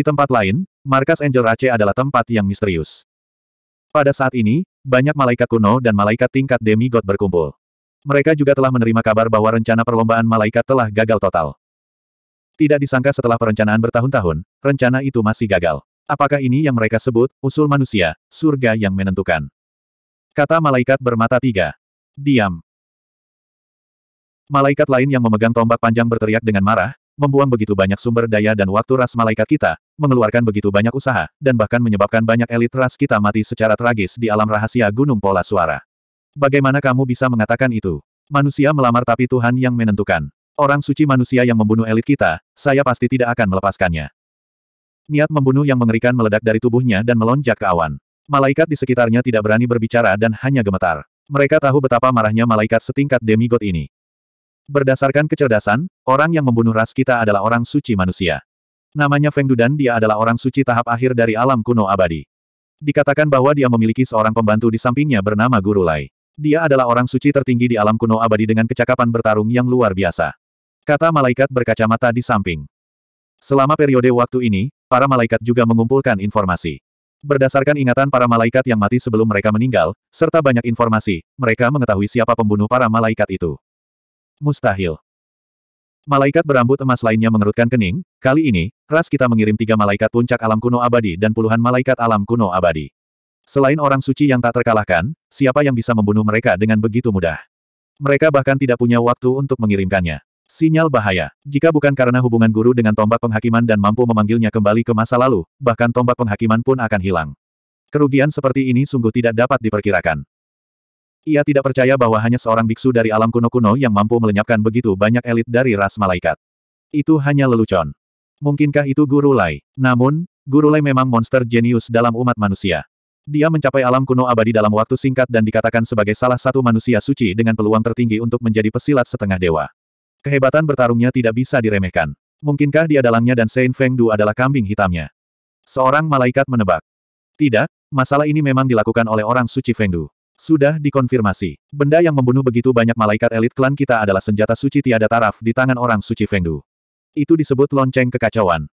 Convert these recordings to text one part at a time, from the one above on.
Di tempat lain, markas Angel Rache adalah tempat yang misterius. Pada saat ini, banyak malaikat kuno dan malaikat tingkat demigod berkumpul. Mereka juga telah menerima kabar bahwa rencana perlombaan malaikat telah gagal total. Tidak disangka setelah perencanaan bertahun-tahun, rencana itu masih gagal. Apakah ini yang mereka sebut, usul manusia, surga yang menentukan? Kata malaikat bermata tiga. Diam. Malaikat lain yang memegang tombak panjang berteriak dengan marah, membuang begitu banyak sumber daya dan waktu ras malaikat kita, mengeluarkan begitu banyak usaha, dan bahkan menyebabkan banyak elit ras kita mati secara tragis di alam rahasia Gunung Pola Suara. Bagaimana kamu bisa mengatakan itu? Manusia melamar tapi Tuhan yang menentukan. Orang suci manusia yang membunuh elit kita, saya pasti tidak akan melepaskannya. Niat membunuh yang mengerikan meledak dari tubuhnya dan melonjak ke awan. Malaikat di sekitarnya tidak berani berbicara dan hanya gemetar. Mereka tahu betapa marahnya malaikat setingkat demigod ini. Berdasarkan kecerdasan, orang yang membunuh ras kita adalah orang suci manusia. Namanya Feng Dudan dia adalah orang suci tahap akhir dari alam kuno abadi. Dikatakan bahwa dia memiliki seorang pembantu di sampingnya bernama Guru Lai. Dia adalah orang suci tertinggi di alam kuno abadi dengan kecakapan bertarung yang luar biasa. Kata malaikat berkacamata di samping. Selama periode waktu ini, para malaikat juga mengumpulkan informasi. Berdasarkan ingatan para malaikat yang mati sebelum mereka meninggal, serta banyak informasi, mereka mengetahui siapa pembunuh para malaikat itu. Mustahil. Malaikat berambut emas lainnya mengerutkan kening, kali ini, ras kita mengirim tiga malaikat puncak alam kuno abadi dan puluhan malaikat alam kuno abadi. Selain orang suci yang tak terkalahkan, siapa yang bisa membunuh mereka dengan begitu mudah? Mereka bahkan tidak punya waktu untuk mengirimkannya. Sinyal bahaya. Jika bukan karena hubungan guru dengan tombak penghakiman dan mampu memanggilnya kembali ke masa lalu, bahkan tombak penghakiman pun akan hilang. Kerugian seperti ini sungguh tidak dapat diperkirakan. Ia tidak percaya bahwa hanya seorang biksu dari alam kuno-kuno yang mampu melenyapkan begitu banyak elit dari ras malaikat. Itu hanya lelucon. Mungkinkah itu Guru Lai? Namun, Guru Lai memang monster jenius dalam umat manusia. Dia mencapai alam kuno abadi dalam waktu singkat dan dikatakan sebagai salah satu manusia suci dengan peluang tertinggi untuk menjadi pesilat setengah dewa. Kehebatan bertarungnya tidak bisa diremehkan. Mungkinkah dia dalangnya dan Saint Feng Du adalah kambing hitamnya? Seorang malaikat menebak. Tidak, masalah ini memang dilakukan oleh orang suci Feng Du. Sudah dikonfirmasi. Benda yang membunuh begitu banyak malaikat elit klan kita adalah senjata suci tiada taraf di tangan orang suci Fengdu. Itu disebut lonceng kekacauan.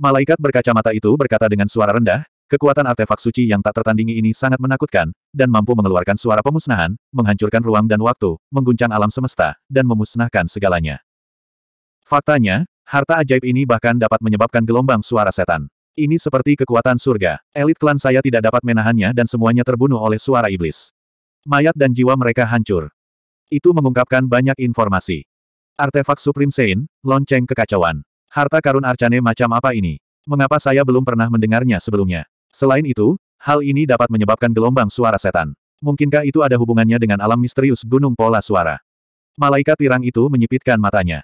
Malaikat berkacamata itu berkata dengan suara rendah, kekuatan artefak suci yang tak tertandingi ini sangat menakutkan, dan mampu mengeluarkan suara pemusnahan, menghancurkan ruang dan waktu, mengguncang alam semesta, dan memusnahkan segalanya. Faktanya, harta ajaib ini bahkan dapat menyebabkan gelombang suara setan. Ini seperti kekuatan surga. Elit klan saya tidak dapat menahannya dan semuanya terbunuh oleh suara iblis. Mayat dan jiwa mereka hancur. Itu mengungkapkan banyak informasi. Artefak Supreme Sein, lonceng kekacauan. Harta karun Arcane macam apa ini? Mengapa saya belum pernah mendengarnya sebelumnya? Selain itu, hal ini dapat menyebabkan gelombang suara setan. Mungkinkah itu ada hubungannya dengan alam misterius gunung pola suara? Malaikat tirang itu menyipitkan matanya.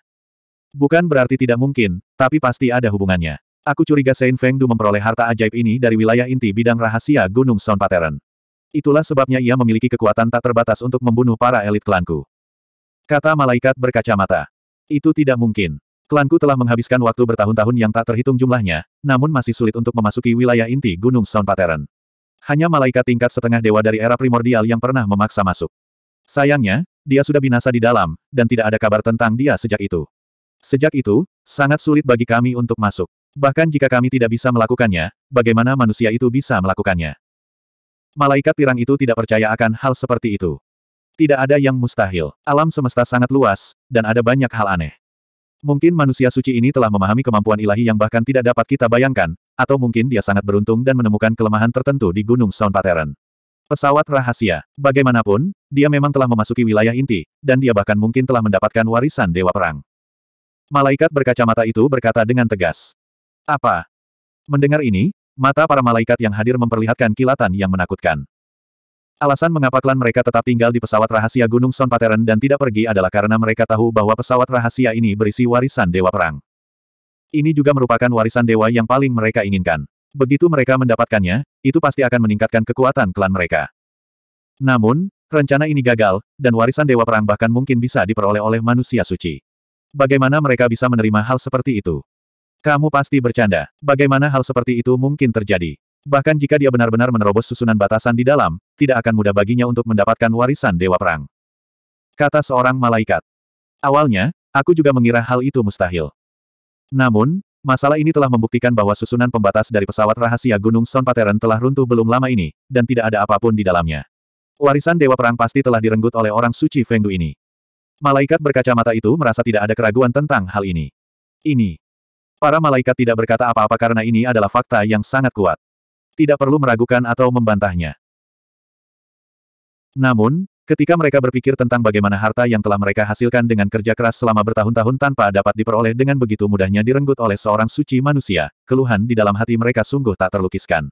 Bukan berarti tidak mungkin, tapi pasti ada hubungannya. Aku curiga Saint Feng Du memperoleh harta ajaib ini dari wilayah inti bidang rahasia Gunung Sound Pattern. Itulah sebabnya ia memiliki kekuatan tak terbatas untuk membunuh para elit klanku. Kata malaikat berkacamata. Itu tidak mungkin. Klanku telah menghabiskan waktu bertahun-tahun yang tak terhitung jumlahnya, namun masih sulit untuk memasuki wilayah inti Gunung Sound Pattern. Hanya malaikat tingkat setengah dewa dari era primordial yang pernah memaksa masuk. Sayangnya, dia sudah binasa di dalam, dan tidak ada kabar tentang dia sejak itu. Sejak itu, sangat sulit bagi kami untuk masuk. Bahkan jika kami tidak bisa melakukannya, bagaimana manusia itu bisa melakukannya? Malaikat pirang itu tidak percaya akan hal seperti itu. Tidak ada yang mustahil. Alam semesta sangat luas, dan ada banyak hal aneh. Mungkin manusia suci ini telah memahami kemampuan ilahi yang bahkan tidak dapat kita bayangkan, atau mungkin dia sangat beruntung dan menemukan kelemahan tertentu di Gunung Sound Pattern. Pesawat rahasia. Bagaimanapun, dia memang telah memasuki wilayah inti, dan dia bahkan mungkin telah mendapatkan warisan Dewa Perang. Malaikat berkacamata itu berkata dengan tegas. Apa? Mendengar ini, mata para malaikat yang hadir memperlihatkan kilatan yang menakutkan. Alasan mengapa klan mereka tetap tinggal di pesawat rahasia Gunung Son Pateren dan tidak pergi adalah karena mereka tahu bahwa pesawat rahasia ini berisi warisan Dewa Perang. Ini juga merupakan warisan dewa yang paling mereka inginkan. Begitu mereka mendapatkannya, itu pasti akan meningkatkan kekuatan klan mereka. Namun, rencana ini gagal, dan warisan Dewa Perang bahkan mungkin bisa diperoleh oleh manusia suci. Bagaimana mereka bisa menerima hal seperti itu? Kamu pasti bercanda. Bagaimana hal seperti itu mungkin terjadi? Bahkan jika dia benar-benar menerobos susunan batasan di dalam, tidak akan mudah baginya untuk mendapatkan warisan Dewa Perang. Kata seorang malaikat. Awalnya, aku juga mengira hal itu mustahil. Namun, masalah ini telah membuktikan bahwa susunan pembatas dari pesawat rahasia Gunung Son telah runtuh belum lama ini, dan tidak ada apapun di dalamnya. Warisan Dewa Perang pasti telah direnggut oleh orang suci Fengdu ini. Malaikat berkacamata itu merasa tidak ada keraguan tentang hal ini. Ini, Para malaikat tidak berkata apa-apa karena ini adalah fakta yang sangat kuat. Tidak perlu meragukan atau membantahnya. Namun, ketika mereka berpikir tentang bagaimana harta yang telah mereka hasilkan dengan kerja keras selama bertahun-tahun tanpa dapat diperoleh dengan begitu mudahnya direnggut oleh seorang suci manusia, keluhan di dalam hati mereka sungguh tak terlukiskan.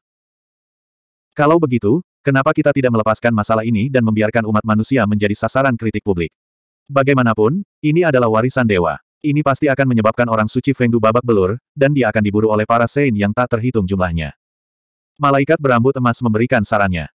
Kalau begitu, kenapa kita tidak melepaskan masalah ini dan membiarkan umat manusia menjadi sasaran kritik publik? Bagaimanapun, ini adalah warisan dewa. Ini pasti akan menyebabkan orang suci Fengdu babak belur, dan dia akan diburu oleh para Sein yang tak terhitung jumlahnya. Malaikat berambut emas memberikan sarannya.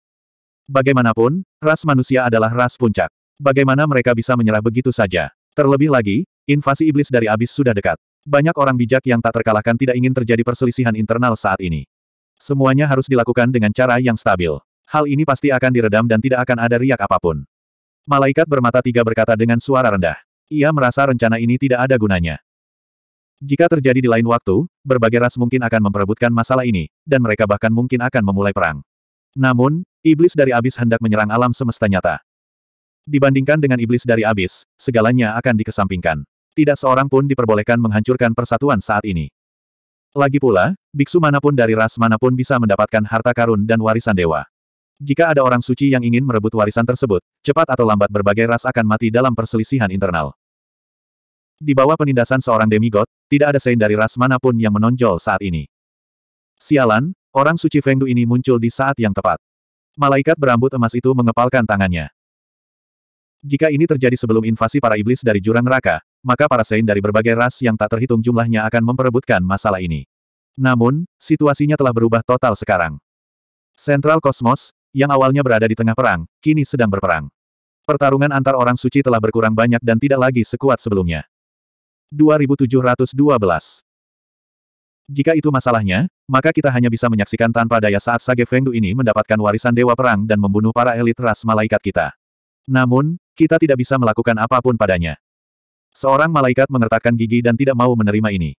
Bagaimanapun, ras manusia adalah ras puncak. Bagaimana mereka bisa menyerah begitu saja? Terlebih lagi, invasi iblis dari abis sudah dekat. Banyak orang bijak yang tak terkalahkan tidak ingin terjadi perselisihan internal saat ini. Semuanya harus dilakukan dengan cara yang stabil. Hal ini pasti akan diredam dan tidak akan ada riak apapun. Malaikat bermata tiga berkata dengan suara rendah. Ia merasa rencana ini tidak ada gunanya. Jika terjadi di lain waktu, berbagai ras mungkin akan memperebutkan masalah ini, dan mereka bahkan mungkin akan memulai perang. Namun, iblis dari abis hendak menyerang alam semesta nyata. Dibandingkan dengan iblis dari abis, segalanya akan dikesampingkan. Tidak seorang pun diperbolehkan menghancurkan persatuan saat ini. Lagi pula, biksu manapun dari ras manapun bisa mendapatkan harta karun dan warisan dewa. Jika ada orang suci yang ingin merebut warisan tersebut, cepat atau lambat berbagai ras akan mati dalam perselisihan internal. Di bawah penindasan seorang demigod, tidak ada sein dari ras manapun yang menonjol saat ini. Sialan, orang suci Fengdu ini muncul di saat yang tepat. Malaikat berambut emas itu mengepalkan tangannya. Jika ini terjadi sebelum invasi para iblis dari jurang neraka, maka para sein dari berbagai ras yang tak terhitung jumlahnya akan memperebutkan masalah ini. Namun, situasinya telah berubah total sekarang. Sentral Kosmos, yang awalnya berada di tengah perang, kini sedang berperang. Pertarungan antar orang suci telah berkurang banyak dan tidak lagi sekuat sebelumnya. 2712. Jika itu masalahnya, maka kita hanya bisa menyaksikan tanpa daya saat Sage Fengdu ini mendapatkan warisan Dewa Perang dan membunuh para elit ras malaikat kita. Namun, kita tidak bisa melakukan apapun padanya. Seorang malaikat mengertakkan gigi dan tidak mau menerima ini.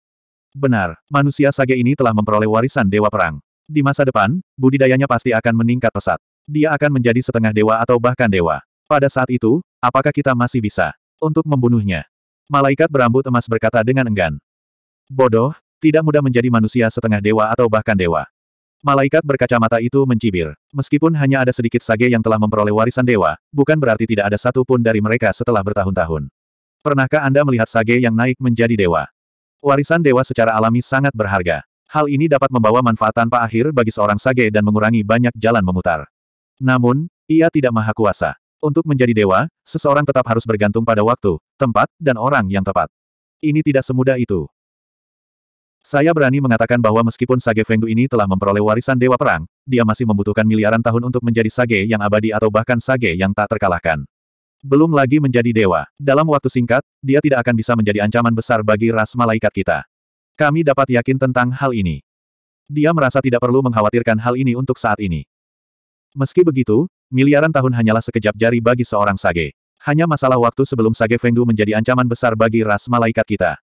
Benar, manusia Sage ini telah memperoleh warisan Dewa Perang. Di masa depan, budidayanya pasti akan meningkat pesat. Dia akan menjadi setengah dewa atau bahkan dewa. Pada saat itu, apakah kita masih bisa untuk membunuhnya? Malaikat berambut emas berkata dengan enggan. Bodoh, tidak mudah menjadi manusia setengah dewa atau bahkan dewa. Malaikat berkacamata itu mencibir. Meskipun hanya ada sedikit sage yang telah memperoleh warisan dewa, bukan berarti tidak ada satu pun dari mereka setelah bertahun-tahun. Pernahkah Anda melihat sage yang naik menjadi dewa? Warisan dewa secara alami sangat berharga. Hal ini dapat membawa manfaat tanpa akhir bagi seorang sage dan mengurangi banyak jalan memutar. Namun, ia tidak maha kuasa. Untuk menjadi dewa, seseorang tetap harus bergantung pada waktu, tempat, dan orang yang tepat. Ini tidak semudah itu. Saya berani mengatakan bahwa meskipun Sage Fengdu ini telah memperoleh warisan Dewa Perang, dia masih membutuhkan miliaran tahun untuk menjadi Sage yang abadi atau bahkan Sage yang tak terkalahkan. Belum lagi menjadi dewa. Dalam waktu singkat, dia tidak akan bisa menjadi ancaman besar bagi ras malaikat kita. Kami dapat yakin tentang hal ini. Dia merasa tidak perlu mengkhawatirkan hal ini untuk saat ini. Meski begitu, miliaran tahun hanyalah sekejap jari bagi seorang sage. Hanya masalah waktu sebelum sage Fengdu menjadi ancaman besar bagi ras malaikat kita.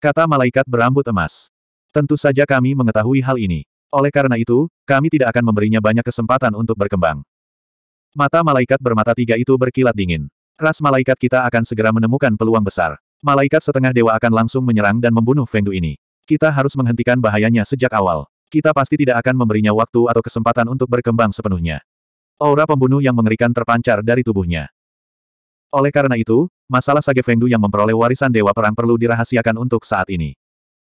Kata malaikat berambut emas. Tentu saja kami mengetahui hal ini. Oleh karena itu, kami tidak akan memberinya banyak kesempatan untuk berkembang. Mata malaikat bermata tiga itu berkilat dingin. Ras malaikat kita akan segera menemukan peluang besar. Malaikat setengah dewa akan langsung menyerang dan membunuh Fengdu ini. Kita harus menghentikan bahayanya sejak awal. Kita pasti tidak akan memberinya waktu atau kesempatan untuk berkembang sepenuhnya. Aura pembunuh yang mengerikan terpancar dari tubuhnya. Oleh karena itu, masalah Sage Fengdu yang memperoleh warisan Dewa Perang perlu dirahasiakan untuk saat ini.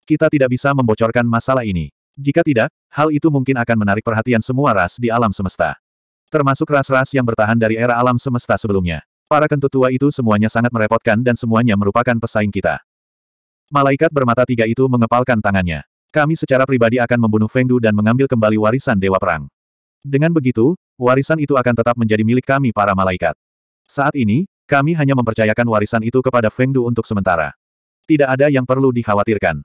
Kita tidak bisa membocorkan masalah ini. Jika tidak, hal itu mungkin akan menarik perhatian semua ras di alam semesta. Termasuk ras-ras yang bertahan dari era alam semesta sebelumnya. Para kentut tua itu semuanya sangat merepotkan dan semuanya merupakan pesaing kita. Malaikat bermata tiga itu mengepalkan tangannya. Kami secara pribadi akan membunuh Feng Du dan mengambil kembali warisan Dewa Perang. Dengan begitu, warisan itu akan tetap menjadi milik kami para malaikat. Saat ini, kami hanya mempercayakan warisan itu kepada Feng Du untuk sementara. Tidak ada yang perlu dikhawatirkan.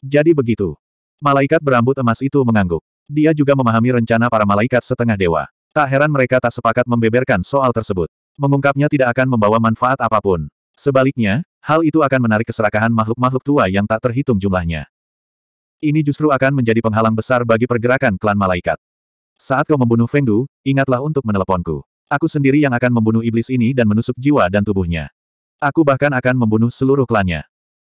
Jadi begitu. Malaikat berambut emas itu mengangguk. Dia juga memahami rencana para malaikat setengah dewa. Tak heran mereka tak sepakat membeberkan soal tersebut. Mengungkapnya tidak akan membawa manfaat apapun. Sebaliknya, hal itu akan menarik keserakahan makhluk-makhluk tua yang tak terhitung jumlahnya. Ini justru akan menjadi penghalang besar bagi pergerakan klan malaikat. Saat kau membunuh Fengdu, ingatlah untuk meneleponku. Aku sendiri yang akan membunuh iblis ini dan menusuk jiwa dan tubuhnya. Aku bahkan akan membunuh seluruh klannya.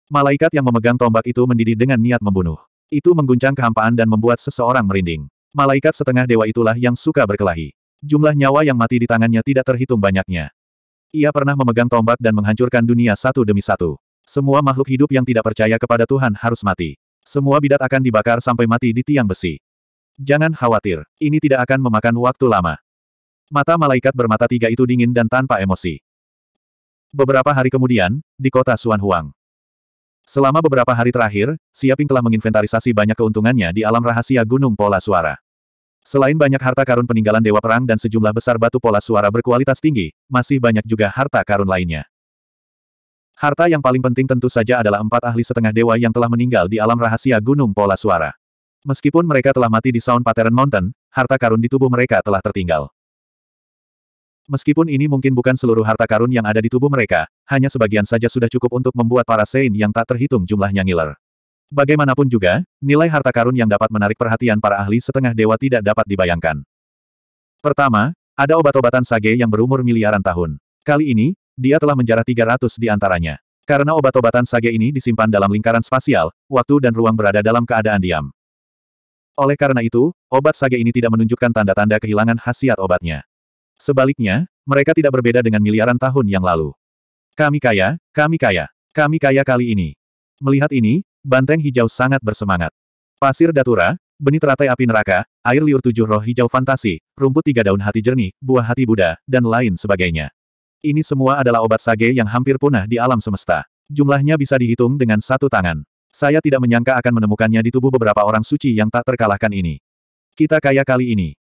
Malaikat yang memegang tombak itu mendidih dengan niat membunuh. Itu mengguncang kehampaan dan membuat seseorang merinding. Malaikat setengah dewa itulah yang suka berkelahi. Jumlah nyawa yang mati di tangannya tidak terhitung banyaknya. Ia pernah memegang tombak dan menghancurkan dunia satu demi satu. Semua makhluk hidup yang tidak percaya kepada Tuhan harus mati. Semua bidat akan dibakar sampai mati di tiang besi. Jangan khawatir, ini tidak akan memakan waktu lama. Mata malaikat bermata tiga itu dingin dan tanpa emosi. Beberapa hari kemudian, di kota Suanhuang. Selama beberapa hari terakhir, Siaping telah menginventarisasi banyak keuntungannya di alam rahasia Gunung Pola Suara. Selain banyak harta karun peninggalan Dewa Perang dan sejumlah besar batu pola suara berkualitas tinggi, masih banyak juga harta karun lainnya. Harta yang paling penting tentu saja adalah empat ahli setengah dewa yang telah meninggal di alam rahasia Gunung Pola Suara. Meskipun mereka telah mati di Sound Pattern Mountain, harta karun di tubuh mereka telah tertinggal. Meskipun ini mungkin bukan seluruh harta karun yang ada di tubuh mereka, hanya sebagian saja sudah cukup untuk membuat para Sein yang tak terhitung jumlahnya ngiler. Bagaimanapun juga, nilai harta karun yang dapat menarik perhatian para ahli setengah dewa tidak dapat dibayangkan. Pertama, ada obat-obatan sage yang berumur miliaran tahun. Kali ini, dia telah menjarah 300 di antaranya. Karena obat-obatan sage ini disimpan dalam lingkaran spasial, waktu dan ruang berada dalam keadaan diam. Oleh karena itu, obat sage ini tidak menunjukkan tanda-tanda kehilangan khasiat obatnya. Sebaliknya, mereka tidak berbeda dengan miliaran tahun yang lalu. Kami kaya, kami kaya, kami kaya kali ini. Melihat ini, banteng hijau sangat bersemangat. Pasir datura, benih teratai api neraka, air liur tujuh roh hijau fantasi, rumput tiga daun hati jernih, buah hati Buddha, dan lain sebagainya. Ini semua adalah obat sage yang hampir punah di alam semesta. Jumlahnya bisa dihitung dengan satu tangan. Saya tidak menyangka akan menemukannya di tubuh beberapa orang suci yang tak terkalahkan ini. Kita kaya kali ini.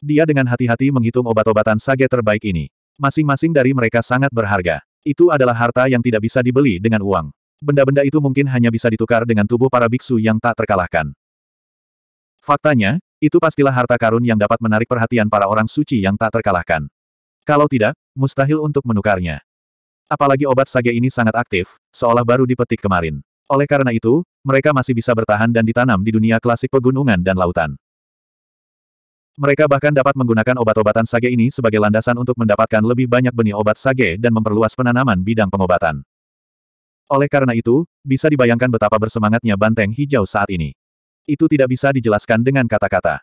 Dia dengan hati-hati menghitung obat-obatan sage terbaik ini. Masing-masing dari mereka sangat berharga. Itu adalah harta yang tidak bisa dibeli dengan uang. Benda-benda itu mungkin hanya bisa ditukar dengan tubuh para biksu yang tak terkalahkan. Faktanya, itu pastilah harta karun yang dapat menarik perhatian para orang suci yang tak terkalahkan. Kalau tidak, mustahil untuk menukarnya. Apalagi obat sage ini sangat aktif, seolah baru dipetik kemarin. Oleh karena itu, mereka masih bisa bertahan dan ditanam di dunia klasik pegunungan dan lautan. Mereka bahkan dapat menggunakan obat-obatan sage ini sebagai landasan untuk mendapatkan lebih banyak benih obat sage dan memperluas penanaman bidang pengobatan. Oleh karena itu, bisa dibayangkan betapa bersemangatnya banteng hijau saat ini. Itu tidak bisa dijelaskan dengan kata-kata.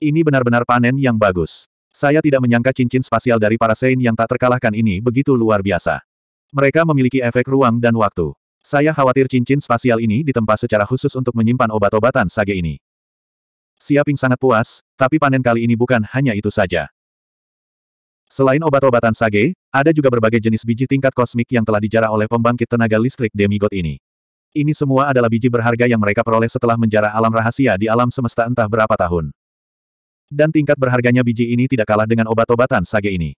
Ini benar-benar panen yang bagus. Saya tidak menyangka cincin spasial dari para Sein yang tak terkalahkan ini begitu luar biasa. Mereka memiliki efek ruang dan waktu. Saya khawatir cincin spasial ini ditempa secara khusus untuk menyimpan obat-obatan sage ini. Siaping sangat puas, tapi panen kali ini bukan hanya itu saja. Selain obat-obatan sage, ada juga berbagai jenis biji tingkat kosmik yang telah dijarah oleh pembangkit tenaga listrik demigod ini. Ini semua adalah biji berharga yang mereka peroleh setelah menjarah alam rahasia di alam semesta entah berapa tahun. Dan tingkat berharganya biji ini tidak kalah dengan obat-obatan sage ini.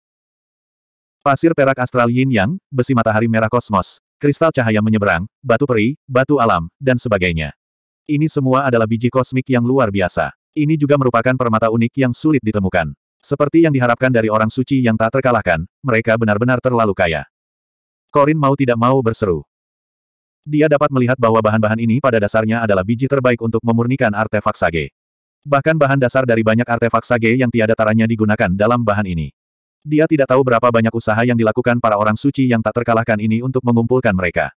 Pasir perak astral yin yang, besi matahari merah kosmos, kristal cahaya menyeberang, batu peri, batu alam, dan sebagainya. Ini semua adalah biji kosmik yang luar biasa. Ini juga merupakan permata unik yang sulit ditemukan. Seperti yang diharapkan dari orang suci yang tak terkalahkan, mereka benar-benar terlalu kaya. Korin mau tidak mau berseru. Dia dapat melihat bahwa bahan-bahan ini pada dasarnya adalah biji terbaik untuk memurnikan artefak sage. Bahkan bahan dasar dari banyak artefak sage yang tiada taranya digunakan dalam bahan ini. Dia tidak tahu berapa banyak usaha yang dilakukan para orang suci yang tak terkalahkan ini untuk mengumpulkan mereka.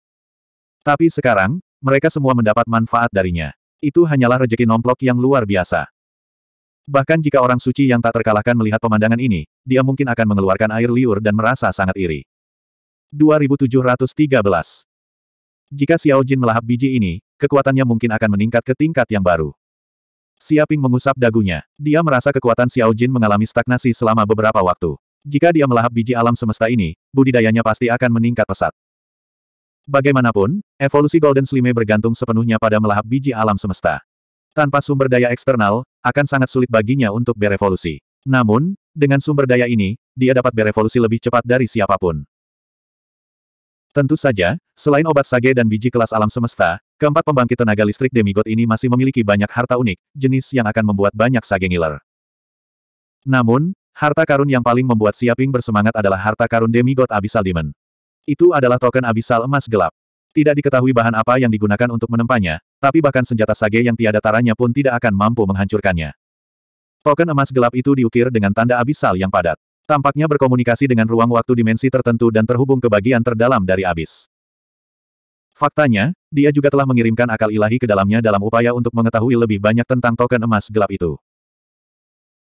Tapi sekarang, mereka semua mendapat manfaat darinya. Itu hanyalah rejeki nomplok yang luar biasa. Bahkan jika orang suci yang tak terkalahkan melihat pemandangan ini, dia mungkin akan mengeluarkan air liur dan merasa sangat iri. 2713 jika Xiao Jin melahap biji ini, kekuatannya mungkin akan meningkat ke tingkat yang baru. Siaping mengusap dagunya. Dia merasa kekuatan Xiao Jin mengalami stagnasi selama beberapa waktu. Jika dia melahap biji alam semesta ini, budidayanya pasti akan meningkat pesat. Bagaimanapun, evolusi Golden Slime bergantung sepenuhnya pada melahap biji alam semesta. Tanpa sumber daya eksternal, akan sangat sulit baginya untuk berevolusi. Namun, dengan sumber daya ini, dia dapat berevolusi lebih cepat dari siapapun. Tentu saja, selain obat sage dan biji kelas alam semesta, Keempat pembangkit tenaga listrik demigod ini masih memiliki banyak harta unik, jenis yang akan membuat banyak sage ngiler. Namun, harta karun yang paling membuat Siaping bersemangat adalah harta karun demigod Abyssal Demon. Itu adalah token Abyssal emas gelap. Tidak diketahui bahan apa yang digunakan untuk menempanya, tapi bahkan senjata sage yang tiada taranya pun tidak akan mampu menghancurkannya. Token emas gelap itu diukir dengan tanda abisal yang padat. Tampaknya berkomunikasi dengan ruang waktu dimensi tertentu dan terhubung ke bagian terdalam dari abis. Faktanya, dia juga telah mengirimkan akal ilahi ke dalamnya dalam upaya untuk mengetahui lebih banyak tentang token emas gelap itu.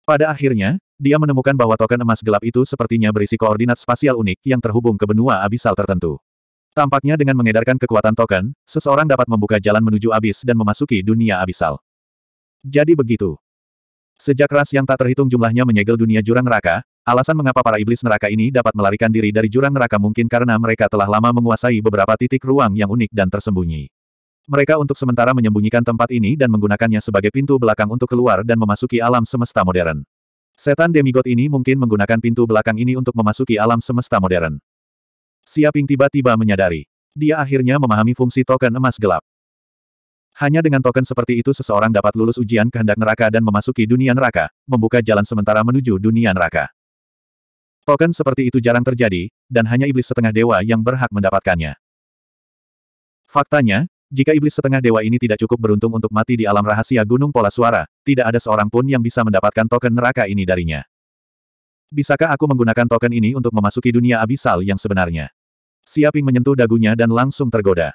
Pada akhirnya, dia menemukan bahwa token emas gelap itu sepertinya berisi koordinat spasial unik yang terhubung ke benua abisal tertentu. Tampaknya dengan mengedarkan kekuatan token, seseorang dapat membuka jalan menuju abis dan memasuki dunia abisal. Jadi begitu. Sejak ras yang tak terhitung jumlahnya menyegel dunia jurang neraka, alasan mengapa para iblis neraka ini dapat melarikan diri dari jurang neraka mungkin karena mereka telah lama menguasai beberapa titik ruang yang unik dan tersembunyi. Mereka untuk sementara menyembunyikan tempat ini dan menggunakannya sebagai pintu belakang untuk keluar dan memasuki alam semesta modern. Setan demigod ini mungkin menggunakan pintu belakang ini untuk memasuki alam semesta modern. Siaping tiba-tiba menyadari. Dia akhirnya memahami fungsi token emas gelap. Hanya dengan token seperti itu seseorang dapat lulus ujian kehendak neraka dan memasuki dunia neraka, membuka jalan sementara menuju dunia neraka. Token seperti itu jarang terjadi, dan hanya iblis setengah dewa yang berhak mendapatkannya. Faktanya, jika iblis setengah dewa ini tidak cukup beruntung untuk mati di alam rahasia gunung pola suara, tidak ada seorang pun yang bisa mendapatkan token neraka ini darinya. Bisakah aku menggunakan token ini untuk memasuki dunia abisal yang sebenarnya? Siaping menyentuh dagunya dan langsung tergoda.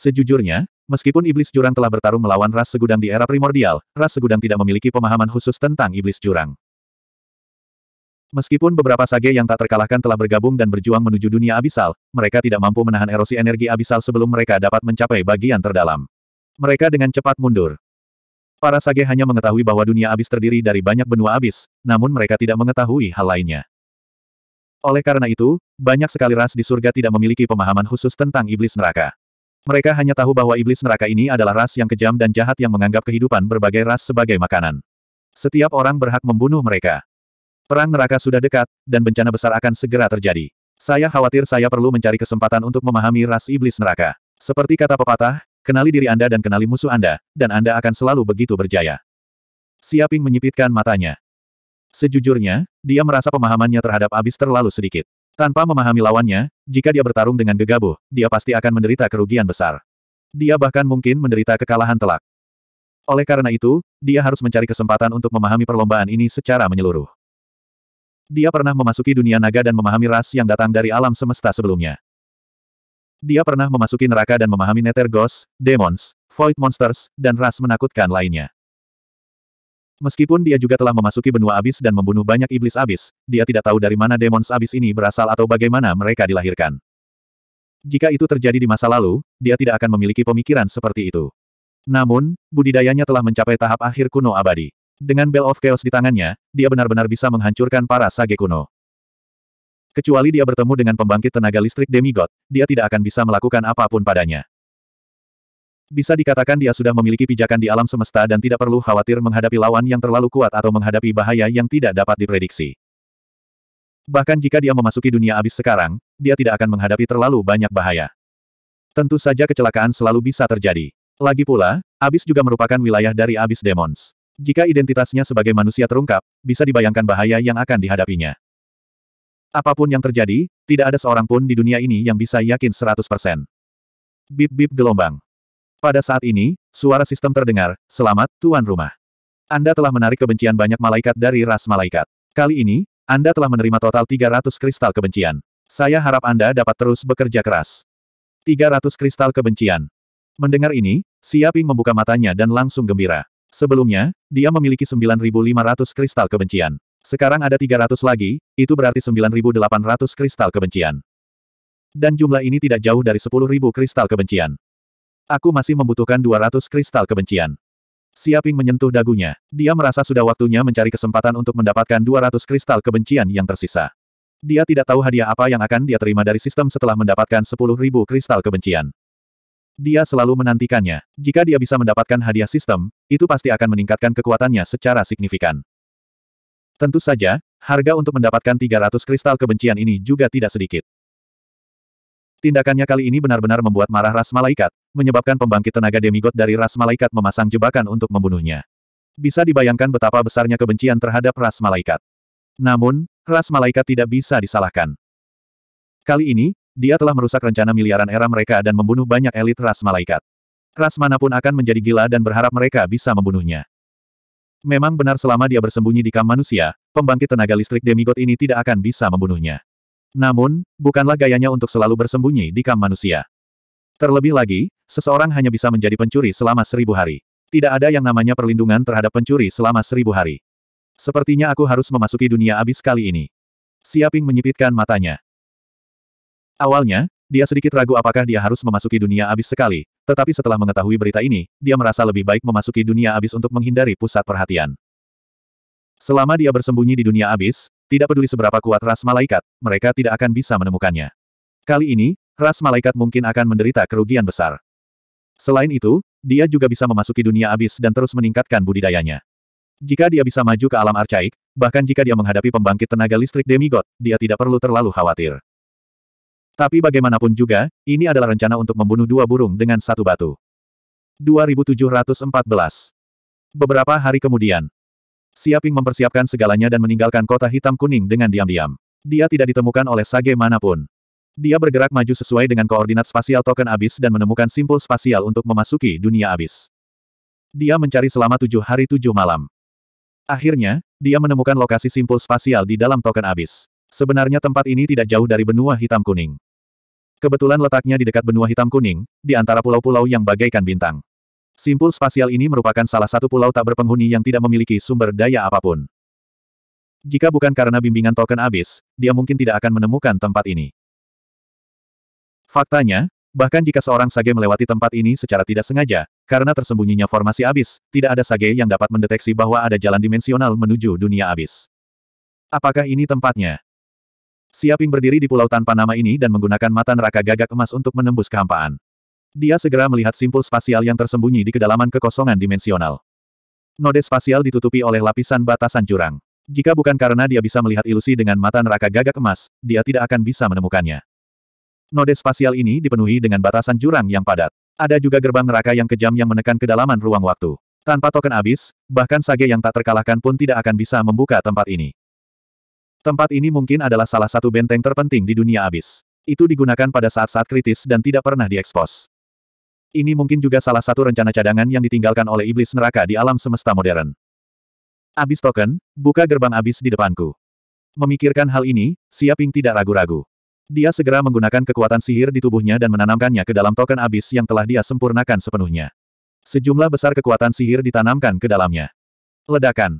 Sejujurnya, meskipun iblis jurang telah bertarung melawan ras segudang di era primordial, ras segudang tidak memiliki pemahaman khusus tentang iblis jurang. Meskipun beberapa sage yang tak terkalahkan telah bergabung dan berjuang menuju dunia abisal, mereka tidak mampu menahan erosi energi abisal sebelum mereka dapat mencapai bagian terdalam. Mereka dengan cepat mundur. Para sage hanya mengetahui bahwa dunia abis terdiri dari banyak benua abis, namun mereka tidak mengetahui hal lainnya. Oleh karena itu, banyak sekali ras di surga tidak memiliki pemahaman khusus tentang iblis neraka. Mereka hanya tahu bahwa iblis neraka ini adalah ras yang kejam dan jahat yang menganggap kehidupan berbagai ras sebagai makanan. Setiap orang berhak membunuh mereka. Perang neraka sudah dekat, dan bencana besar akan segera terjadi. Saya khawatir saya perlu mencari kesempatan untuk memahami ras iblis neraka. Seperti kata pepatah, kenali diri Anda dan kenali musuh Anda, dan Anda akan selalu begitu berjaya. Siaping menyipitkan matanya. Sejujurnya, dia merasa pemahamannya terhadap Abis terlalu sedikit. Tanpa memahami lawannya, jika dia bertarung dengan gegabah, dia pasti akan menderita kerugian besar. Dia bahkan mungkin menderita kekalahan telak. Oleh karena itu, dia harus mencari kesempatan untuk memahami perlombaan ini secara menyeluruh. Dia pernah memasuki dunia naga dan memahami ras yang datang dari alam semesta sebelumnya. Dia pernah memasuki neraka dan memahami Nether Ghosts, Demons, Void Monsters, dan ras menakutkan lainnya. Meskipun dia juga telah memasuki benua abis dan membunuh banyak iblis abis, dia tidak tahu dari mana demons abis ini berasal atau bagaimana mereka dilahirkan. Jika itu terjadi di masa lalu, dia tidak akan memiliki pemikiran seperti itu. Namun, budidayanya telah mencapai tahap akhir kuno abadi. Dengan Bell of Chaos di tangannya, dia benar-benar bisa menghancurkan para sage kuno. Kecuali dia bertemu dengan pembangkit tenaga listrik demigod, dia tidak akan bisa melakukan apapun padanya. Bisa dikatakan dia sudah memiliki pijakan di alam semesta dan tidak perlu khawatir menghadapi lawan yang terlalu kuat atau menghadapi bahaya yang tidak dapat diprediksi. Bahkan jika dia memasuki dunia abis sekarang, dia tidak akan menghadapi terlalu banyak bahaya. Tentu saja kecelakaan selalu bisa terjadi. Lagi pula, abis juga merupakan wilayah dari abis demons. Jika identitasnya sebagai manusia terungkap, bisa dibayangkan bahaya yang akan dihadapinya. Apapun yang terjadi, tidak ada seorang pun di dunia ini yang bisa yakin 100%. Bip-bip gelombang. Pada saat ini, suara sistem terdengar, selamat, tuan rumah. Anda telah menarik kebencian banyak malaikat dari ras malaikat. Kali ini, Anda telah menerima total 300 kristal kebencian. Saya harap Anda dapat terus bekerja keras. 300 kristal kebencian. Mendengar ini, Siaping membuka matanya dan langsung gembira. Sebelumnya, dia memiliki 9.500 kristal kebencian. Sekarang ada 300 lagi, itu berarti 9.800 kristal kebencian. Dan jumlah ini tidak jauh dari 10.000 kristal kebencian. Aku masih membutuhkan 200 kristal kebencian. Siaping menyentuh dagunya. Dia merasa sudah waktunya mencari kesempatan untuk mendapatkan 200 kristal kebencian yang tersisa. Dia tidak tahu hadiah apa yang akan dia terima dari sistem setelah mendapatkan 10.000 kristal kebencian. Dia selalu menantikannya. Jika dia bisa mendapatkan hadiah sistem, itu pasti akan meningkatkan kekuatannya secara signifikan. Tentu saja, harga untuk mendapatkan 300 kristal kebencian ini juga tidak sedikit. Tindakannya kali ini benar-benar membuat marah ras malaikat, menyebabkan pembangkit tenaga demigod dari ras malaikat memasang jebakan untuk membunuhnya. Bisa dibayangkan betapa besarnya kebencian terhadap ras malaikat. Namun, ras malaikat tidak bisa disalahkan. Kali ini, dia telah merusak rencana miliaran era mereka dan membunuh banyak elit ras malaikat. Ras manapun akan menjadi gila dan berharap mereka bisa membunuhnya. Memang benar selama dia bersembunyi di kam manusia, pembangkit tenaga listrik demigod ini tidak akan bisa membunuhnya. Namun, bukanlah gayanya untuk selalu bersembunyi di kam manusia. Terlebih lagi, seseorang hanya bisa menjadi pencuri selama seribu hari. Tidak ada yang namanya perlindungan terhadap pencuri selama seribu hari. Sepertinya aku harus memasuki dunia abis kali ini. Siaping menyipitkan matanya. Awalnya, dia sedikit ragu apakah dia harus memasuki dunia abis sekali, tetapi setelah mengetahui berita ini, dia merasa lebih baik memasuki dunia abis untuk menghindari pusat perhatian. Selama dia bersembunyi di dunia abis, tidak peduli seberapa kuat ras malaikat, mereka tidak akan bisa menemukannya. Kali ini, ras malaikat mungkin akan menderita kerugian besar. Selain itu, dia juga bisa memasuki dunia abis dan terus meningkatkan budidayanya. Jika dia bisa maju ke alam arcaik, bahkan jika dia menghadapi pembangkit tenaga listrik demigod, dia tidak perlu terlalu khawatir. Tapi bagaimanapun juga, ini adalah rencana untuk membunuh dua burung dengan satu batu. 2714 Beberapa hari kemudian, Siaping mempersiapkan segalanya dan meninggalkan kota hitam kuning dengan diam-diam. Dia tidak ditemukan oleh sage manapun. Dia bergerak maju sesuai dengan koordinat spasial token abis dan menemukan simpul spasial untuk memasuki dunia abis. Dia mencari selama tujuh hari tujuh malam. Akhirnya, dia menemukan lokasi simpul spasial di dalam token abis. Sebenarnya tempat ini tidak jauh dari benua hitam kuning. Kebetulan letaknya di dekat benua hitam kuning, di antara pulau-pulau yang bagaikan bintang. Simpul spasial ini merupakan salah satu pulau tak berpenghuni yang tidak memiliki sumber daya apapun. Jika bukan karena bimbingan token abis, dia mungkin tidak akan menemukan tempat ini. Faktanya, bahkan jika seorang sage melewati tempat ini secara tidak sengaja, karena tersembunyinya formasi abis, tidak ada sage yang dapat mendeteksi bahwa ada jalan dimensional menuju dunia abis. Apakah ini tempatnya? Siaping berdiri di pulau tanpa nama ini dan menggunakan mata neraka gagak emas untuk menembus kehampaan. Dia segera melihat simpul spasial yang tersembunyi di kedalaman kekosongan dimensional. Node spasial ditutupi oleh lapisan batasan jurang. Jika bukan karena dia bisa melihat ilusi dengan mata neraka gagak emas, dia tidak akan bisa menemukannya. Node spasial ini dipenuhi dengan batasan jurang yang padat. Ada juga gerbang neraka yang kejam yang menekan kedalaman ruang waktu. Tanpa token abis, bahkan Sage yang tak terkalahkan pun tidak akan bisa membuka tempat ini. Tempat ini mungkin adalah salah satu benteng terpenting di dunia abis. Itu digunakan pada saat-saat kritis dan tidak pernah diekspos. Ini mungkin juga salah satu rencana cadangan yang ditinggalkan oleh iblis neraka di alam semesta modern. Abis token, buka gerbang abis di depanku. Memikirkan hal ini, Siaping tidak ragu-ragu. Dia segera menggunakan kekuatan sihir di tubuhnya dan menanamkannya ke dalam token abis yang telah dia sempurnakan sepenuhnya. Sejumlah besar kekuatan sihir ditanamkan ke dalamnya. Ledakan.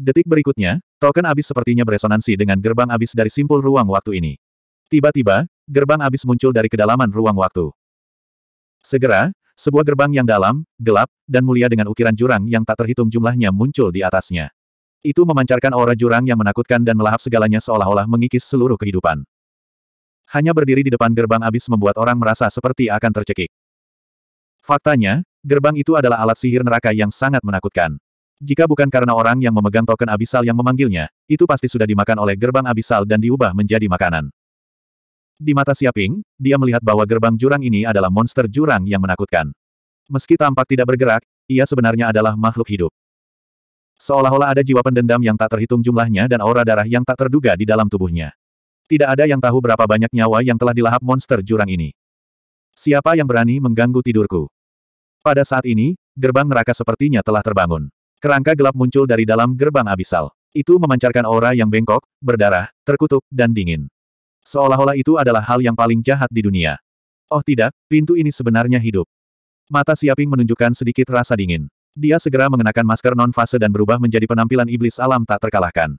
Detik berikutnya, token abis sepertinya beresonansi dengan gerbang abis dari simpul ruang waktu ini. Tiba-tiba, gerbang abis muncul dari kedalaman ruang waktu. Segera, sebuah gerbang yang dalam, gelap, dan mulia dengan ukiran jurang yang tak terhitung jumlahnya muncul di atasnya. Itu memancarkan aura jurang yang menakutkan dan melahap segalanya seolah-olah mengikis seluruh kehidupan hanya berdiri di depan gerbang abis membuat orang merasa seperti akan tercekik. Faktanya, gerbang itu adalah alat sihir neraka yang sangat menakutkan. Jika bukan karena orang yang memegang token abisal yang memanggilnya, itu pasti sudah dimakan oleh gerbang abisal dan diubah menjadi makanan. Di mata Siaping, dia melihat bahwa gerbang jurang ini adalah monster jurang yang menakutkan. Meski tampak tidak bergerak, ia sebenarnya adalah makhluk hidup. Seolah-olah ada jiwa pendendam yang tak terhitung jumlahnya dan aura darah yang tak terduga di dalam tubuhnya. Tidak ada yang tahu berapa banyak nyawa yang telah dilahap monster jurang ini. Siapa yang berani mengganggu tidurku? Pada saat ini, gerbang neraka sepertinya telah terbangun. Kerangka gelap muncul dari dalam gerbang abisal. Itu memancarkan aura yang bengkok, berdarah, terkutuk, dan dingin. Seolah-olah itu adalah hal yang paling jahat di dunia. Oh tidak, pintu ini sebenarnya hidup. Mata Siaping menunjukkan sedikit rasa dingin. Dia segera mengenakan masker non-fase dan berubah menjadi penampilan iblis alam tak terkalahkan.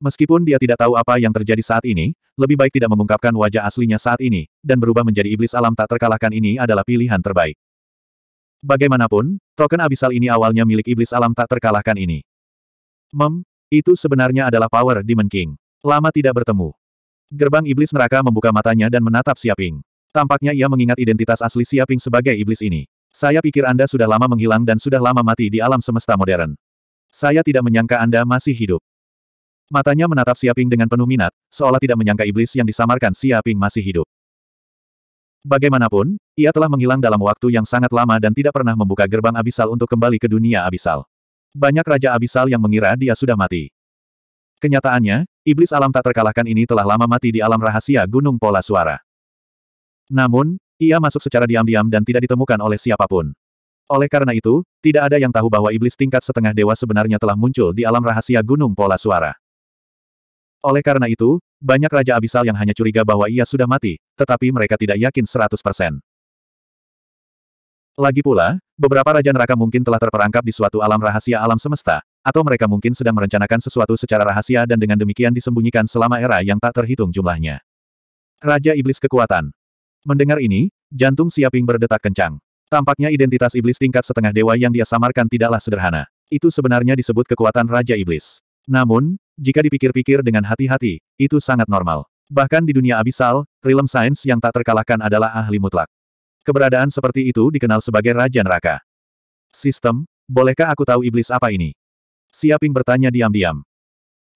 Meskipun dia tidak tahu apa yang terjadi saat ini, lebih baik tidak mengungkapkan wajah aslinya saat ini, dan berubah menjadi iblis alam tak terkalahkan ini adalah pilihan terbaik. Bagaimanapun, token abisal ini awalnya milik iblis alam tak terkalahkan ini. Mem, itu sebenarnya adalah power Demon King. Lama tidak bertemu. Gerbang iblis neraka membuka matanya dan menatap Siaping. Tampaknya ia mengingat identitas asli Siaping sebagai iblis ini. Saya pikir Anda sudah lama menghilang dan sudah lama mati di alam semesta modern. Saya tidak menyangka Anda masih hidup. Matanya menatap Siaping dengan penuh minat, seolah tidak menyangka iblis yang disamarkan Siaping masih hidup. Bagaimanapun, ia telah menghilang dalam waktu yang sangat lama dan tidak pernah membuka gerbang abisal untuk kembali ke dunia abisal. Banyak raja abisal yang mengira dia sudah mati. Kenyataannya, iblis alam tak terkalahkan ini telah lama mati di alam rahasia Gunung Pola Suara. Namun, ia masuk secara diam-diam dan tidak ditemukan oleh siapapun. Oleh karena itu, tidak ada yang tahu bahwa iblis tingkat setengah dewa sebenarnya telah muncul di alam rahasia Gunung Pola Suara. Oleh karena itu, banyak Raja Abisal yang hanya curiga bahwa ia sudah mati, tetapi mereka tidak yakin 100%. Lagi pula, beberapa Raja Neraka mungkin telah terperangkap di suatu alam rahasia alam semesta, atau mereka mungkin sedang merencanakan sesuatu secara rahasia dan dengan demikian disembunyikan selama era yang tak terhitung jumlahnya. Raja Iblis Kekuatan Mendengar ini, jantung Siaping berdetak kencang. Tampaknya identitas iblis tingkat setengah dewa yang dia samarkan tidaklah sederhana. Itu sebenarnya disebut kekuatan Raja Iblis. Namun, jika dipikir-pikir dengan hati-hati, itu sangat normal. Bahkan di dunia abisal, realm sains yang tak terkalahkan adalah ahli mutlak. Keberadaan seperti itu dikenal sebagai Raja Neraka. Sistem, bolehkah aku tahu iblis apa ini? Siaping bertanya diam-diam.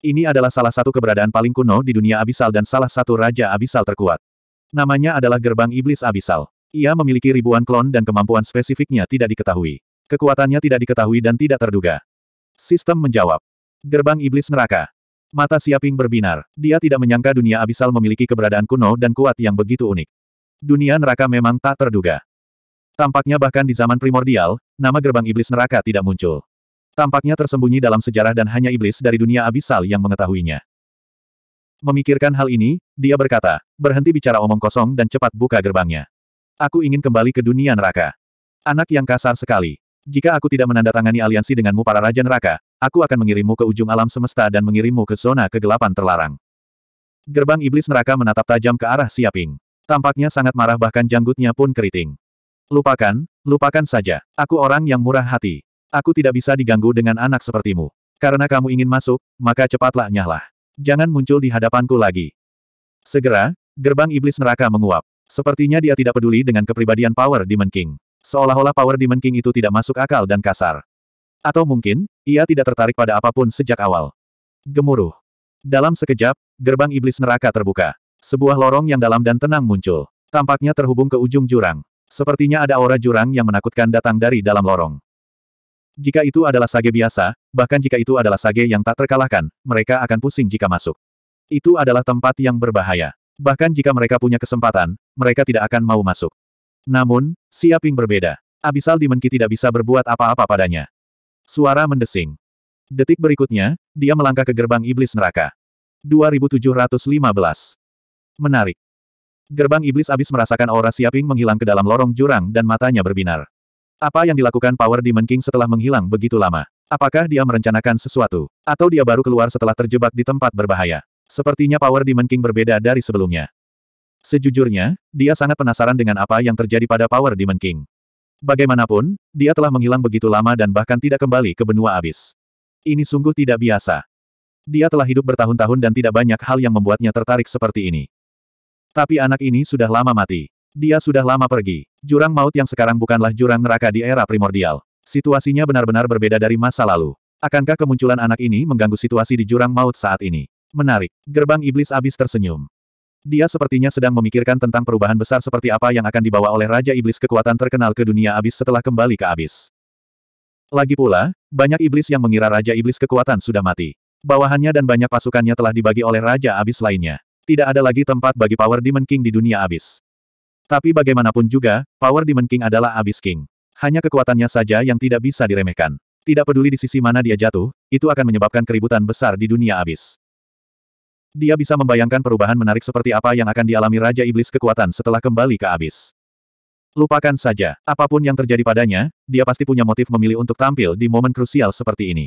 Ini adalah salah satu keberadaan paling kuno di dunia abisal dan salah satu Raja Abisal terkuat. Namanya adalah Gerbang Iblis Abisal. Ia memiliki ribuan klon dan kemampuan spesifiknya tidak diketahui. Kekuatannya tidak diketahui dan tidak terduga. Sistem menjawab. Gerbang Iblis Neraka. Mata Siaping berbinar. Dia tidak menyangka dunia abisal memiliki keberadaan kuno dan kuat yang begitu unik. Dunia neraka memang tak terduga. Tampaknya bahkan di zaman primordial, nama gerbang iblis neraka tidak muncul. Tampaknya tersembunyi dalam sejarah dan hanya iblis dari dunia abisal yang mengetahuinya. Memikirkan hal ini, dia berkata, berhenti bicara omong kosong dan cepat buka gerbangnya. Aku ingin kembali ke dunia neraka. Anak yang kasar sekali. Jika aku tidak menandatangani aliansi denganmu para Raja Neraka, aku akan mengirimmu ke ujung alam semesta dan mengirimmu ke zona kegelapan terlarang. Gerbang iblis neraka menatap tajam ke arah Siaping. Tampaknya sangat marah bahkan janggutnya pun keriting. Lupakan, lupakan saja. Aku orang yang murah hati. Aku tidak bisa diganggu dengan anak sepertimu. Karena kamu ingin masuk, maka cepatlah nyahlah. Jangan muncul di hadapanku lagi. Segera, gerbang iblis neraka menguap. Sepertinya dia tidak peduli dengan kepribadian Power Demon King. Seolah-olah Power Demon King itu tidak masuk akal dan kasar. Atau mungkin, ia tidak tertarik pada apapun sejak awal. Gemuruh. Dalam sekejap, gerbang iblis neraka terbuka. Sebuah lorong yang dalam dan tenang muncul. Tampaknya terhubung ke ujung jurang. Sepertinya ada aura jurang yang menakutkan datang dari dalam lorong. Jika itu adalah sage biasa, bahkan jika itu adalah sage yang tak terkalahkan, mereka akan pusing jika masuk. Itu adalah tempat yang berbahaya. Bahkan jika mereka punya kesempatan, mereka tidak akan mau masuk. Namun, Siaping berbeda. Abisal Dimenki tidak bisa berbuat apa-apa padanya. Suara mendesing. Detik berikutnya, dia melangkah ke gerbang iblis neraka. 2715. Menarik. Gerbang iblis abis merasakan aura Siaping menghilang ke dalam lorong jurang dan matanya berbinar. Apa yang dilakukan Power Demon King setelah menghilang begitu lama? Apakah dia merencanakan sesuatu? Atau dia baru keluar setelah terjebak di tempat berbahaya? Sepertinya Power Demon King berbeda dari sebelumnya. Sejujurnya, dia sangat penasaran dengan apa yang terjadi pada Power Demon King. Bagaimanapun, dia telah menghilang begitu lama dan bahkan tidak kembali ke benua abis. Ini sungguh tidak biasa. Dia telah hidup bertahun-tahun dan tidak banyak hal yang membuatnya tertarik seperti ini. Tapi anak ini sudah lama mati. Dia sudah lama pergi. Jurang maut yang sekarang bukanlah jurang neraka di era primordial. Situasinya benar-benar berbeda dari masa lalu. Akankah kemunculan anak ini mengganggu situasi di jurang maut saat ini? Menarik. Gerbang iblis abis tersenyum. Dia sepertinya sedang memikirkan tentang perubahan besar seperti apa yang akan dibawa oleh Raja Iblis kekuatan terkenal ke dunia abis setelah kembali ke abis. Lagi pula, banyak iblis yang mengira Raja Iblis kekuatan sudah mati. Bawahannya dan banyak pasukannya telah dibagi oleh Raja Abis lainnya. Tidak ada lagi tempat bagi Power Demon King di dunia abis. Tapi bagaimanapun juga, Power Demon King adalah Abis King. Hanya kekuatannya saja yang tidak bisa diremehkan. Tidak peduli di sisi mana dia jatuh, itu akan menyebabkan keributan besar di dunia abis. Dia bisa membayangkan perubahan menarik seperti apa yang akan dialami Raja Iblis kekuatan setelah kembali ke abis. Lupakan saja, apapun yang terjadi padanya, dia pasti punya motif memilih untuk tampil di momen krusial seperti ini.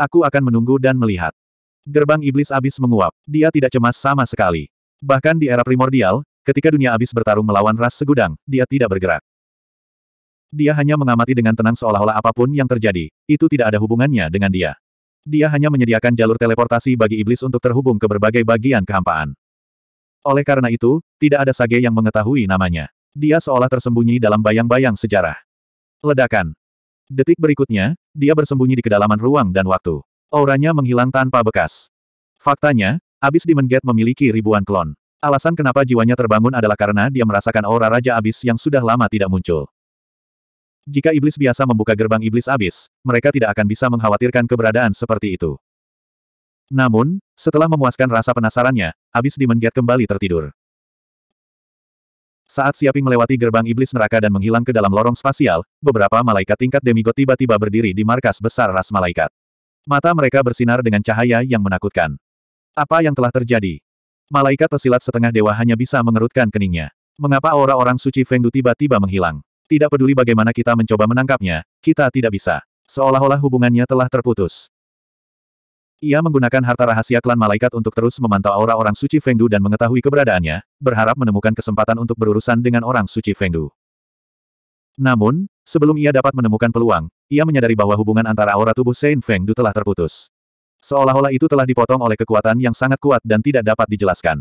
Aku akan menunggu dan melihat. Gerbang Iblis Abis menguap, dia tidak cemas sama sekali. Bahkan di era primordial, ketika dunia abis bertarung melawan ras segudang, dia tidak bergerak. Dia hanya mengamati dengan tenang seolah-olah apapun yang terjadi, itu tidak ada hubungannya dengan dia. Dia hanya menyediakan jalur teleportasi bagi iblis untuk terhubung ke berbagai bagian kehampaan. Oleh karena itu, tidak ada sage yang mengetahui namanya. Dia seolah tersembunyi dalam bayang-bayang sejarah. Ledakan. Detik berikutnya, dia bersembunyi di kedalaman ruang dan waktu. Auranya menghilang tanpa bekas. Faktanya, Abis Demon Gate memiliki ribuan klon. Alasan kenapa jiwanya terbangun adalah karena dia merasakan aura Raja Abis yang sudah lama tidak muncul. Jika iblis biasa membuka gerbang iblis abis, mereka tidak akan bisa mengkhawatirkan keberadaan seperti itu. Namun, setelah memuaskan rasa penasarannya, abis dimenggiat kembali tertidur. Saat Siaping melewati gerbang iblis neraka dan menghilang ke dalam lorong spasial, beberapa malaikat tingkat demigod tiba-tiba berdiri di markas besar ras malaikat. Mata mereka bersinar dengan cahaya yang menakutkan. Apa yang telah terjadi? Malaikat pesilat setengah dewa hanya bisa mengerutkan keningnya. Mengapa aura orang suci Fengdu tiba-tiba menghilang? Tidak peduli bagaimana kita mencoba menangkapnya, kita tidak bisa. Seolah-olah hubungannya telah terputus. Ia menggunakan harta rahasia klan malaikat untuk terus memantau aura orang suci Fengdu dan mengetahui keberadaannya, berharap menemukan kesempatan untuk berurusan dengan orang suci Fengdu. Namun, sebelum ia dapat menemukan peluang, ia menyadari bahwa hubungan antara aura tubuh Saint Fengdu telah terputus. Seolah-olah itu telah dipotong oleh kekuatan yang sangat kuat dan tidak dapat dijelaskan.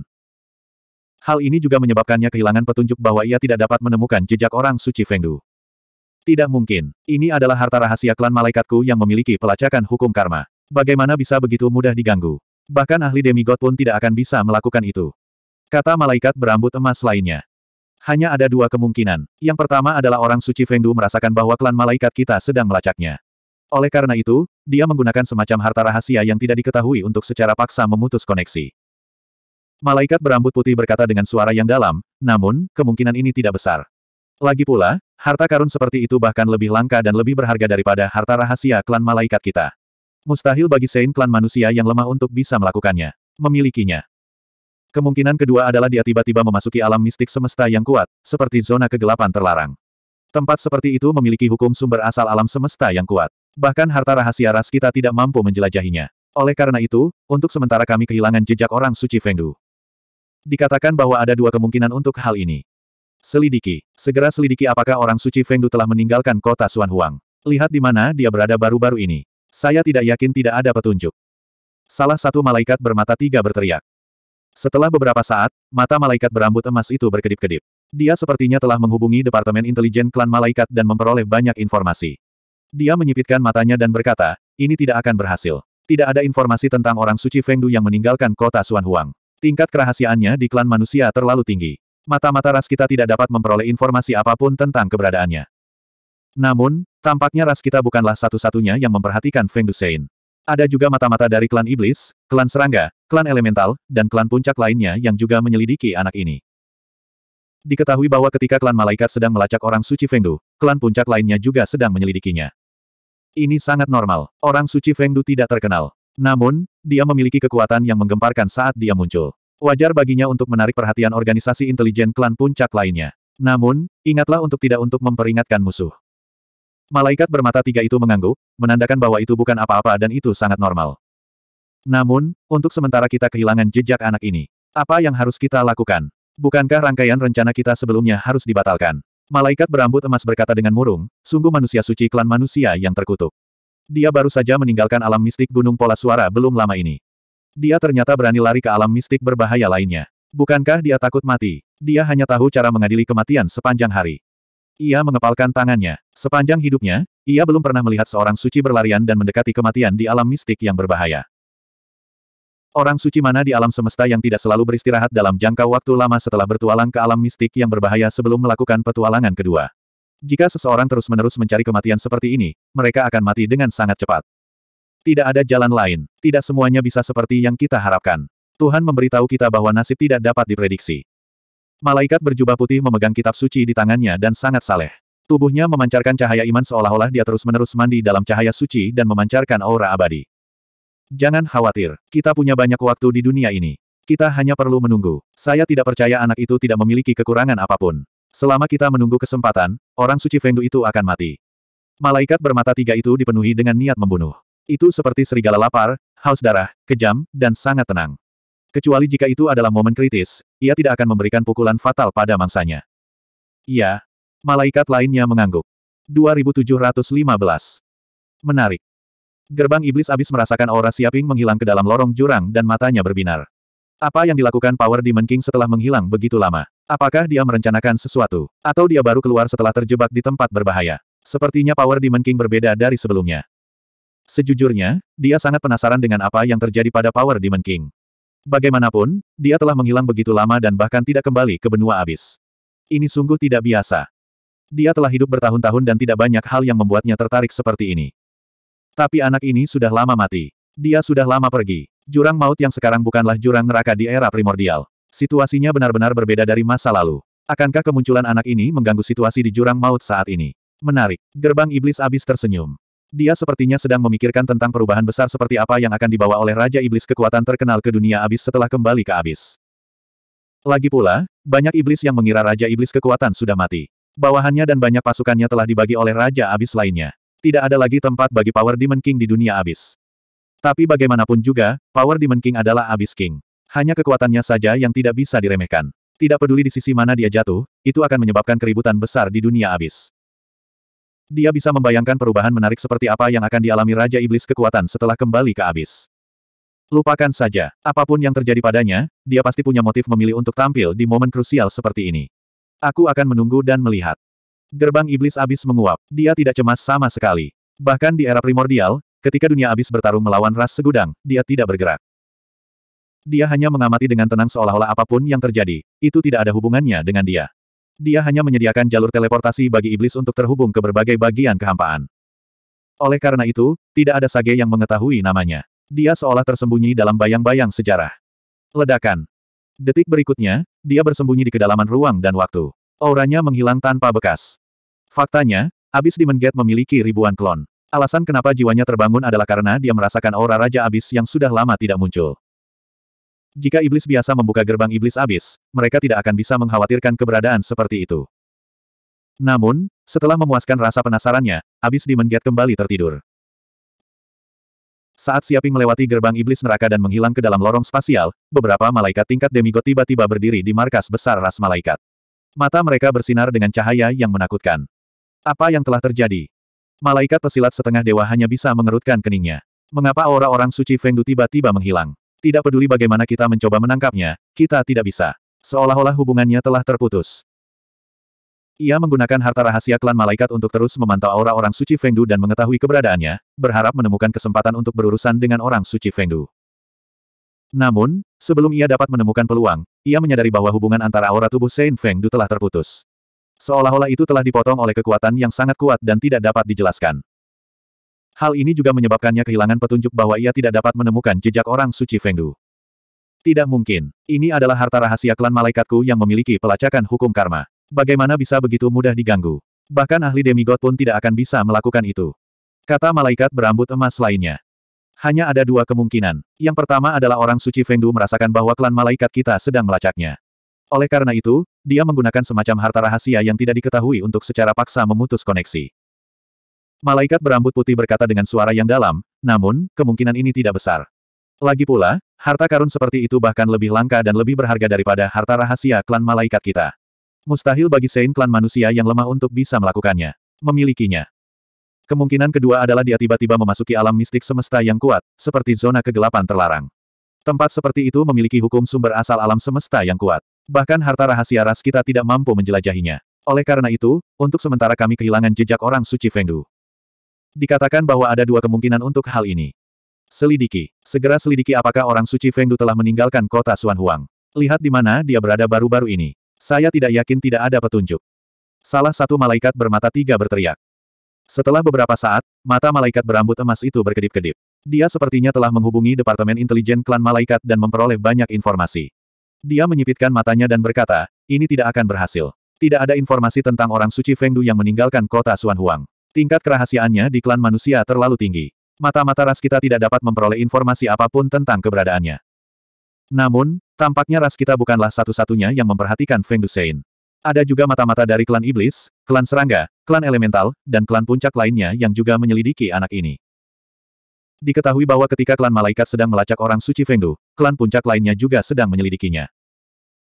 Hal ini juga menyebabkannya kehilangan petunjuk bahwa ia tidak dapat menemukan jejak orang suci Fengdu. Tidak mungkin. Ini adalah harta rahasia klan malaikatku yang memiliki pelacakan hukum karma. Bagaimana bisa begitu mudah diganggu? Bahkan ahli demigod pun tidak akan bisa melakukan itu. Kata malaikat berambut emas lainnya. Hanya ada dua kemungkinan. Yang pertama adalah orang suci Fengdu merasakan bahwa klan malaikat kita sedang melacaknya. Oleh karena itu, dia menggunakan semacam harta rahasia yang tidak diketahui untuk secara paksa memutus koneksi. Malaikat berambut putih berkata dengan suara yang dalam, namun, kemungkinan ini tidak besar. Lagi pula, harta karun seperti itu bahkan lebih langka dan lebih berharga daripada harta rahasia klan malaikat kita. Mustahil bagi Sein klan manusia yang lemah untuk bisa melakukannya. Memilikinya. Kemungkinan kedua adalah dia tiba-tiba memasuki alam mistik semesta yang kuat, seperti zona kegelapan terlarang. Tempat seperti itu memiliki hukum sumber asal alam semesta yang kuat. Bahkan harta rahasia ras kita tidak mampu menjelajahinya. Oleh karena itu, untuk sementara kami kehilangan jejak orang suci Fengdu dikatakan bahwa ada dua kemungkinan untuk hal ini. Selidiki. Segera selidiki apakah orang suci Fengdu telah meninggalkan kota Huang. Lihat di mana dia berada baru-baru ini. Saya tidak yakin tidak ada petunjuk. Salah satu malaikat bermata tiga berteriak. Setelah beberapa saat, mata malaikat berambut emas itu berkedip-kedip. Dia sepertinya telah menghubungi Departemen Intelijen Klan Malaikat dan memperoleh banyak informasi. Dia menyipitkan matanya dan berkata, ini tidak akan berhasil. Tidak ada informasi tentang orang suci Fengdu yang meninggalkan kota Huang. Tingkat kerahasiaannya di klan manusia terlalu tinggi. Mata-mata ras kita tidak dapat memperoleh informasi apapun tentang keberadaannya. Namun, tampaknya ras kita bukanlah satu-satunya yang memperhatikan Feng Dusein. Ada juga mata-mata dari klan iblis, klan serangga, klan elemental, dan klan puncak lainnya yang juga menyelidiki anak ini. Diketahui bahwa ketika klan malaikat sedang melacak orang suci Fengdu, klan puncak lainnya juga sedang menyelidikinya. Ini sangat normal. Orang suci Fengdu tidak terkenal. Namun, dia memiliki kekuatan yang menggemparkan saat dia muncul. Wajar baginya untuk menarik perhatian organisasi intelijen klan puncak lainnya. Namun, ingatlah untuk tidak untuk memperingatkan musuh. Malaikat bermata tiga itu mengangguk, menandakan bahwa itu bukan apa-apa dan itu sangat normal. Namun, untuk sementara kita kehilangan jejak anak ini. Apa yang harus kita lakukan? Bukankah rangkaian rencana kita sebelumnya harus dibatalkan? Malaikat berambut emas berkata dengan murung, sungguh manusia suci klan manusia yang terkutuk. Dia baru saja meninggalkan alam mistik Gunung Pola Suara belum lama ini. Dia ternyata berani lari ke alam mistik berbahaya lainnya. Bukankah dia takut mati? Dia hanya tahu cara mengadili kematian sepanjang hari. Ia mengepalkan tangannya. Sepanjang hidupnya, ia belum pernah melihat seorang suci berlarian dan mendekati kematian di alam mistik yang berbahaya. Orang suci mana di alam semesta yang tidak selalu beristirahat dalam jangka waktu lama setelah bertualang ke alam mistik yang berbahaya sebelum melakukan petualangan kedua? Jika seseorang terus-menerus mencari kematian seperti ini, mereka akan mati dengan sangat cepat. Tidak ada jalan lain, tidak semuanya bisa seperti yang kita harapkan. Tuhan memberitahu kita bahwa nasib tidak dapat diprediksi. Malaikat berjubah putih memegang kitab suci di tangannya dan sangat saleh. Tubuhnya memancarkan cahaya iman seolah-olah dia terus-menerus mandi dalam cahaya suci dan memancarkan aura abadi. Jangan khawatir, kita punya banyak waktu di dunia ini. Kita hanya perlu menunggu. Saya tidak percaya anak itu tidak memiliki kekurangan apapun. Selama kita menunggu kesempatan, orang suci Fengdu itu akan mati. Malaikat bermata tiga itu dipenuhi dengan niat membunuh. Itu seperti serigala lapar, haus darah, kejam, dan sangat tenang. Kecuali jika itu adalah momen kritis, ia tidak akan memberikan pukulan fatal pada mangsanya. Iya. Malaikat lainnya mengangguk. 2715. Menarik. Gerbang iblis abis merasakan aura siaping menghilang ke dalam lorong jurang dan matanya berbinar. Apa yang dilakukan Power Demon King setelah menghilang begitu lama? Apakah dia merencanakan sesuatu? Atau dia baru keluar setelah terjebak di tempat berbahaya? Sepertinya Power Demon King berbeda dari sebelumnya. Sejujurnya, dia sangat penasaran dengan apa yang terjadi pada Power Demon King. Bagaimanapun, dia telah menghilang begitu lama dan bahkan tidak kembali ke benua abis. Ini sungguh tidak biasa. Dia telah hidup bertahun-tahun dan tidak banyak hal yang membuatnya tertarik seperti ini. Tapi anak ini sudah lama mati. Dia sudah lama pergi. Jurang maut yang sekarang bukanlah jurang neraka di era primordial. Situasinya benar-benar berbeda dari masa lalu. Akankah kemunculan anak ini mengganggu situasi di jurang maut saat ini? Menarik. Gerbang Iblis Abis tersenyum. Dia sepertinya sedang memikirkan tentang perubahan besar seperti apa yang akan dibawa oleh Raja Iblis kekuatan terkenal ke dunia Abis setelah kembali ke Abis. Lagi pula, banyak iblis yang mengira Raja Iblis kekuatan sudah mati. Bawahannya dan banyak pasukannya telah dibagi oleh Raja Abis lainnya. Tidak ada lagi tempat bagi Power Demon King di dunia Abis. Tapi bagaimanapun juga, power Demon King adalah Abyss King. Hanya kekuatannya saja yang tidak bisa diremehkan. Tidak peduli di sisi mana dia jatuh, itu akan menyebabkan keributan besar di dunia abis. Dia bisa membayangkan perubahan menarik seperti apa yang akan dialami Raja Iblis kekuatan setelah kembali ke abis. Lupakan saja, apapun yang terjadi padanya, dia pasti punya motif memilih untuk tampil di momen krusial seperti ini. Aku akan menunggu dan melihat. Gerbang Iblis abis menguap, dia tidak cemas sama sekali. Bahkan di era primordial, Ketika dunia abis bertarung melawan ras segudang, dia tidak bergerak. Dia hanya mengamati dengan tenang seolah-olah apapun yang terjadi, itu tidak ada hubungannya dengan dia. Dia hanya menyediakan jalur teleportasi bagi iblis untuk terhubung ke berbagai bagian kehampaan. Oleh karena itu, tidak ada sage yang mengetahui namanya. Dia seolah tersembunyi dalam bayang-bayang sejarah. Ledakan. Detik berikutnya, dia bersembunyi di kedalaman ruang dan waktu. Auranya menghilang tanpa bekas. Faktanya, Abis Demon Gate memiliki ribuan klon. Alasan kenapa jiwanya terbangun adalah karena dia merasakan aura Raja Abis yang sudah lama tidak muncul. Jika iblis biasa membuka gerbang iblis abis, mereka tidak akan bisa mengkhawatirkan keberadaan seperti itu. Namun, setelah memuaskan rasa penasarannya, abis dimenggiat kembali tertidur. Saat Siaping melewati gerbang iblis neraka dan menghilang ke dalam lorong spasial, beberapa malaikat tingkat demigod tiba-tiba berdiri di markas besar ras malaikat. Mata mereka bersinar dengan cahaya yang menakutkan. Apa yang telah terjadi? Malaikat pesilat setengah dewa hanya bisa mengerutkan keningnya. Mengapa aura orang suci Fengdu tiba-tiba menghilang? Tidak peduli bagaimana kita mencoba menangkapnya, kita tidak bisa. Seolah-olah hubungannya telah terputus. Ia menggunakan harta rahasia klan malaikat untuk terus memantau aura orang suci Fengdu dan mengetahui keberadaannya, berharap menemukan kesempatan untuk berurusan dengan orang suci Fengdu. Namun, sebelum ia dapat menemukan peluang, ia menyadari bahwa hubungan antara aura tubuh Saint Fengdu telah terputus. Seolah-olah itu telah dipotong oleh kekuatan yang sangat kuat dan tidak dapat dijelaskan. Hal ini juga menyebabkannya kehilangan petunjuk bahwa ia tidak dapat menemukan jejak orang suci Fengdu. Tidak mungkin. Ini adalah harta rahasia klan malaikatku yang memiliki pelacakan hukum karma. Bagaimana bisa begitu mudah diganggu? Bahkan ahli demigod pun tidak akan bisa melakukan itu. Kata malaikat berambut emas lainnya. Hanya ada dua kemungkinan. Yang pertama adalah orang suci Fengdu merasakan bahwa klan malaikat kita sedang melacaknya. Oleh karena itu, dia menggunakan semacam harta rahasia yang tidak diketahui untuk secara paksa memutus koneksi. Malaikat berambut putih berkata dengan suara yang dalam, namun, kemungkinan ini tidak besar. Lagi pula, harta karun seperti itu bahkan lebih langka dan lebih berharga daripada harta rahasia klan malaikat kita. Mustahil bagi Sein klan manusia yang lemah untuk bisa melakukannya. Memilikinya. Kemungkinan kedua adalah dia tiba-tiba memasuki alam mistik semesta yang kuat, seperti zona kegelapan terlarang. Tempat seperti itu memiliki hukum sumber asal alam semesta yang kuat. Bahkan harta rahasia ras kita tidak mampu menjelajahinya. Oleh karena itu, untuk sementara kami kehilangan jejak orang suci Fengdu. Dikatakan bahwa ada dua kemungkinan untuk hal ini. Selidiki. Segera selidiki apakah orang suci Fengdu telah meninggalkan kota Xuanhuang. Lihat di mana dia berada baru-baru ini. Saya tidak yakin tidak ada petunjuk. Salah satu malaikat bermata tiga berteriak. Setelah beberapa saat, mata malaikat berambut emas itu berkedip-kedip. Dia sepertinya telah menghubungi Departemen Intelijen Klan Malaikat dan memperoleh banyak informasi. Dia menyipitkan matanya dan berkata, ini tidak akan berhasil. Tidak ada informasi tentang orang suci Fengdu yang meninggalkan kota Xuanhuang. Tingkat kerahasiaannya di klan manusia terlalu tinggi. Mata-mata ras kita tidak dapat memperoleh informasi apapun tentang keberadaannya. Namun, tampaknya ras kita bukanlah satu-satunya yang memperhatikan Fengdu Dusein. Ada juga mata-mata dari klan iblis, klan serangga, klan elemental, dan klan puncak lainnya yang juga menyelidiki anak ini. Diketahui bahwa ketika klan malaikat sedang melacak orang suci Fengdu, klan puncak lainnya juga sedang menyelidikinya.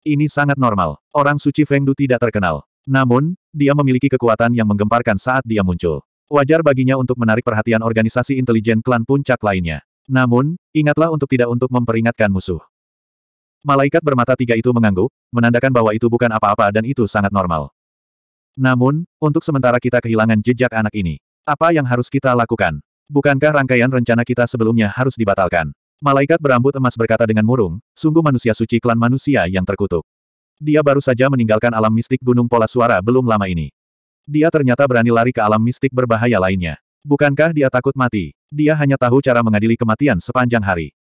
Ini sangat normal. Orang suci Fengdu tidak terkenal. Namun, dia memiliki kekuatan yang menggemparkan saat dia muncul. Wajar baginya untuk menarik perhatian organisasi intelijen klan puncak lainnya. Namun, ingatlah untuk tidak untuk memperingatkan musuh. Malaikat bermata tiga itu mengangguk, menandakan bahwa itu bukan apa-apa dan itu sangat normal. Namun, untuk sementara kita kehilangan jejak anak ini. Apa yang harus kita lakukan? Bukankah rangkaian rencana kita sebelumnya harus dibatalkan? Malaikat berambut emas berkata dengan murung, sungguh manusia suci klan manusia yang terkutuk. Dia baru saja meninggalkan alam mistik Gunung Pola Suara belum lama ini. Dia ternyata berani lari ke alam mistik berbahaya lainnya. Bukankah dia takut mati? Dia hanya tahu cara mengadili kematian sepanjang hari.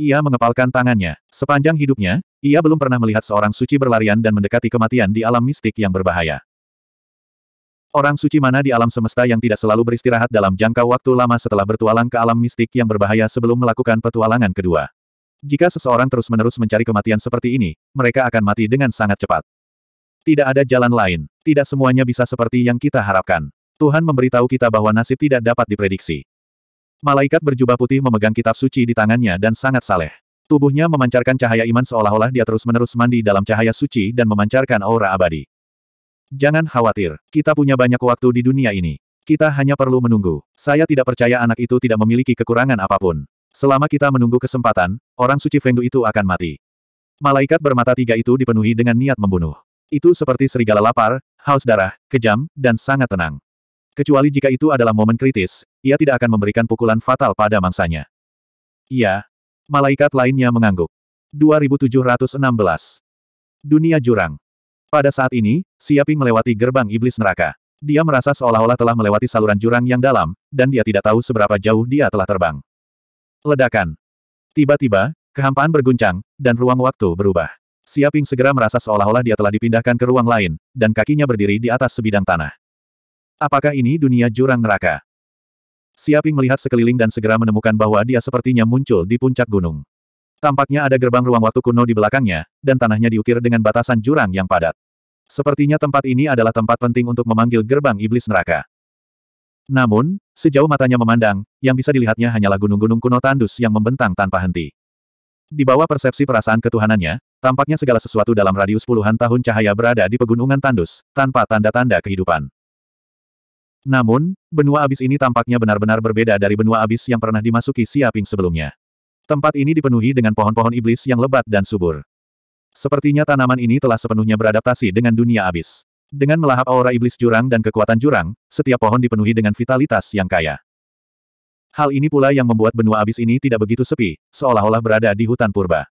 Ia mengepalkan tangannya. Sepanjang hidupnya, ia belum pernah melihat seorang suci berlarian dan mendekati kematian di alam mistik yang berbahaya. Orang suci mana di alam semesta yang tidak selalu beristirahat dalam jangka waktu lama setelah bertualang ke alam mistik yang berbahaya sebelum melakukan petualangan kedua. Jika seseorang terus-menerus mencari kematian seperti ini, mereka akan mati dengan sangat cepat. Tidak ada jalan lain, tidak semuanya bisa seperti yang kita harapkan. Tuhan memberitahu kita bahwa nasib tidak dapat diprediksi. Malaikat berjubah putih memegang kitab suci di tangannya dan sangat saleh. Tubuhnya memancarkan cahaya iman seolah-olah dia terus-menerus mandi dalam cahaya suci dan memancarkan aura abadi. Jangan khawatir, kita punya banyak waktu di dunia ini. Kita hanya perlu menunggu. Saya tidak percaya anak itu tidak memiliki kekurangan apapun. Selama kita menunggu kesempatan, orang suci Fengdu itu akan mati. Malaikat bermata tiga itu dipenuhi dengan niat membunuh. Itu seperti serigala lapar, haus darah, kejam, dan sangat tenang. Kecuali jika itu adalah momen kritis, ia tidak akan memberikan pukulan fatal pada mangsanya. Iya. Malaikat lainnya mengangguk. 2716. Dunia jurang. Pada saat ini, Siaping melewati gerbang iblis neraka. Dia merasa seolah-olah telah melewati saluran jurang yang dalam, dan dia tidak tahu seberapa jauh dia telah terbang. Ledakan. Tiba-tiba, kehampaan berguncang, dan ruang waktu berubah. Siaping segera merasa seolah-olah dia telah dipindahkan ke ruang lain, dan kakinya berdiri di atas sebidang tanah. Apakah ini dunia jurang neraka? Siaping melihat sekeliling dan segera menemukan bahwa dia sepertinya muncul di puncak gunung. Tampaknya ada gerbang ruang waktu kuno di belakangnya, dan tanahnya diukir dengan batasan jurang yang padat. Sepertinya tempat ini adalah tempat penting untuk memanggil gerbang iblis neraka. Namun, sejauh matanya memandang, yang bisa dilihatnya hanyalah gunung-gunung kuno tandus yang membentang tanpa henti. Di bawah persepsi perasaan ketuhanannya, tampaknya segala sesuatu dalam radius puluhan tahun cahaya berada di pegunungan tandus, tanpa tanda-tanda kehidupan. Namun, benua abis ini tampaknya benar-benar berbeda dari benua abis yang pernah dimasuki Siaping sebelumnya. Tempat ini dipenuhi dengan pohon-pohon iblis yang lebat dan subur. Sepertinya tanaman ini telah sepenuhnya beradaptasi dengan dunia abis. Dengan melahap aura iblis jurang dan kekuatan jurang, setiap pohon dipenuhi dengan vitalitas yang kaya. Hal ini pula yang membuat benua abis ini tidak begitu sepi, seolah-olah berada di hutan purba.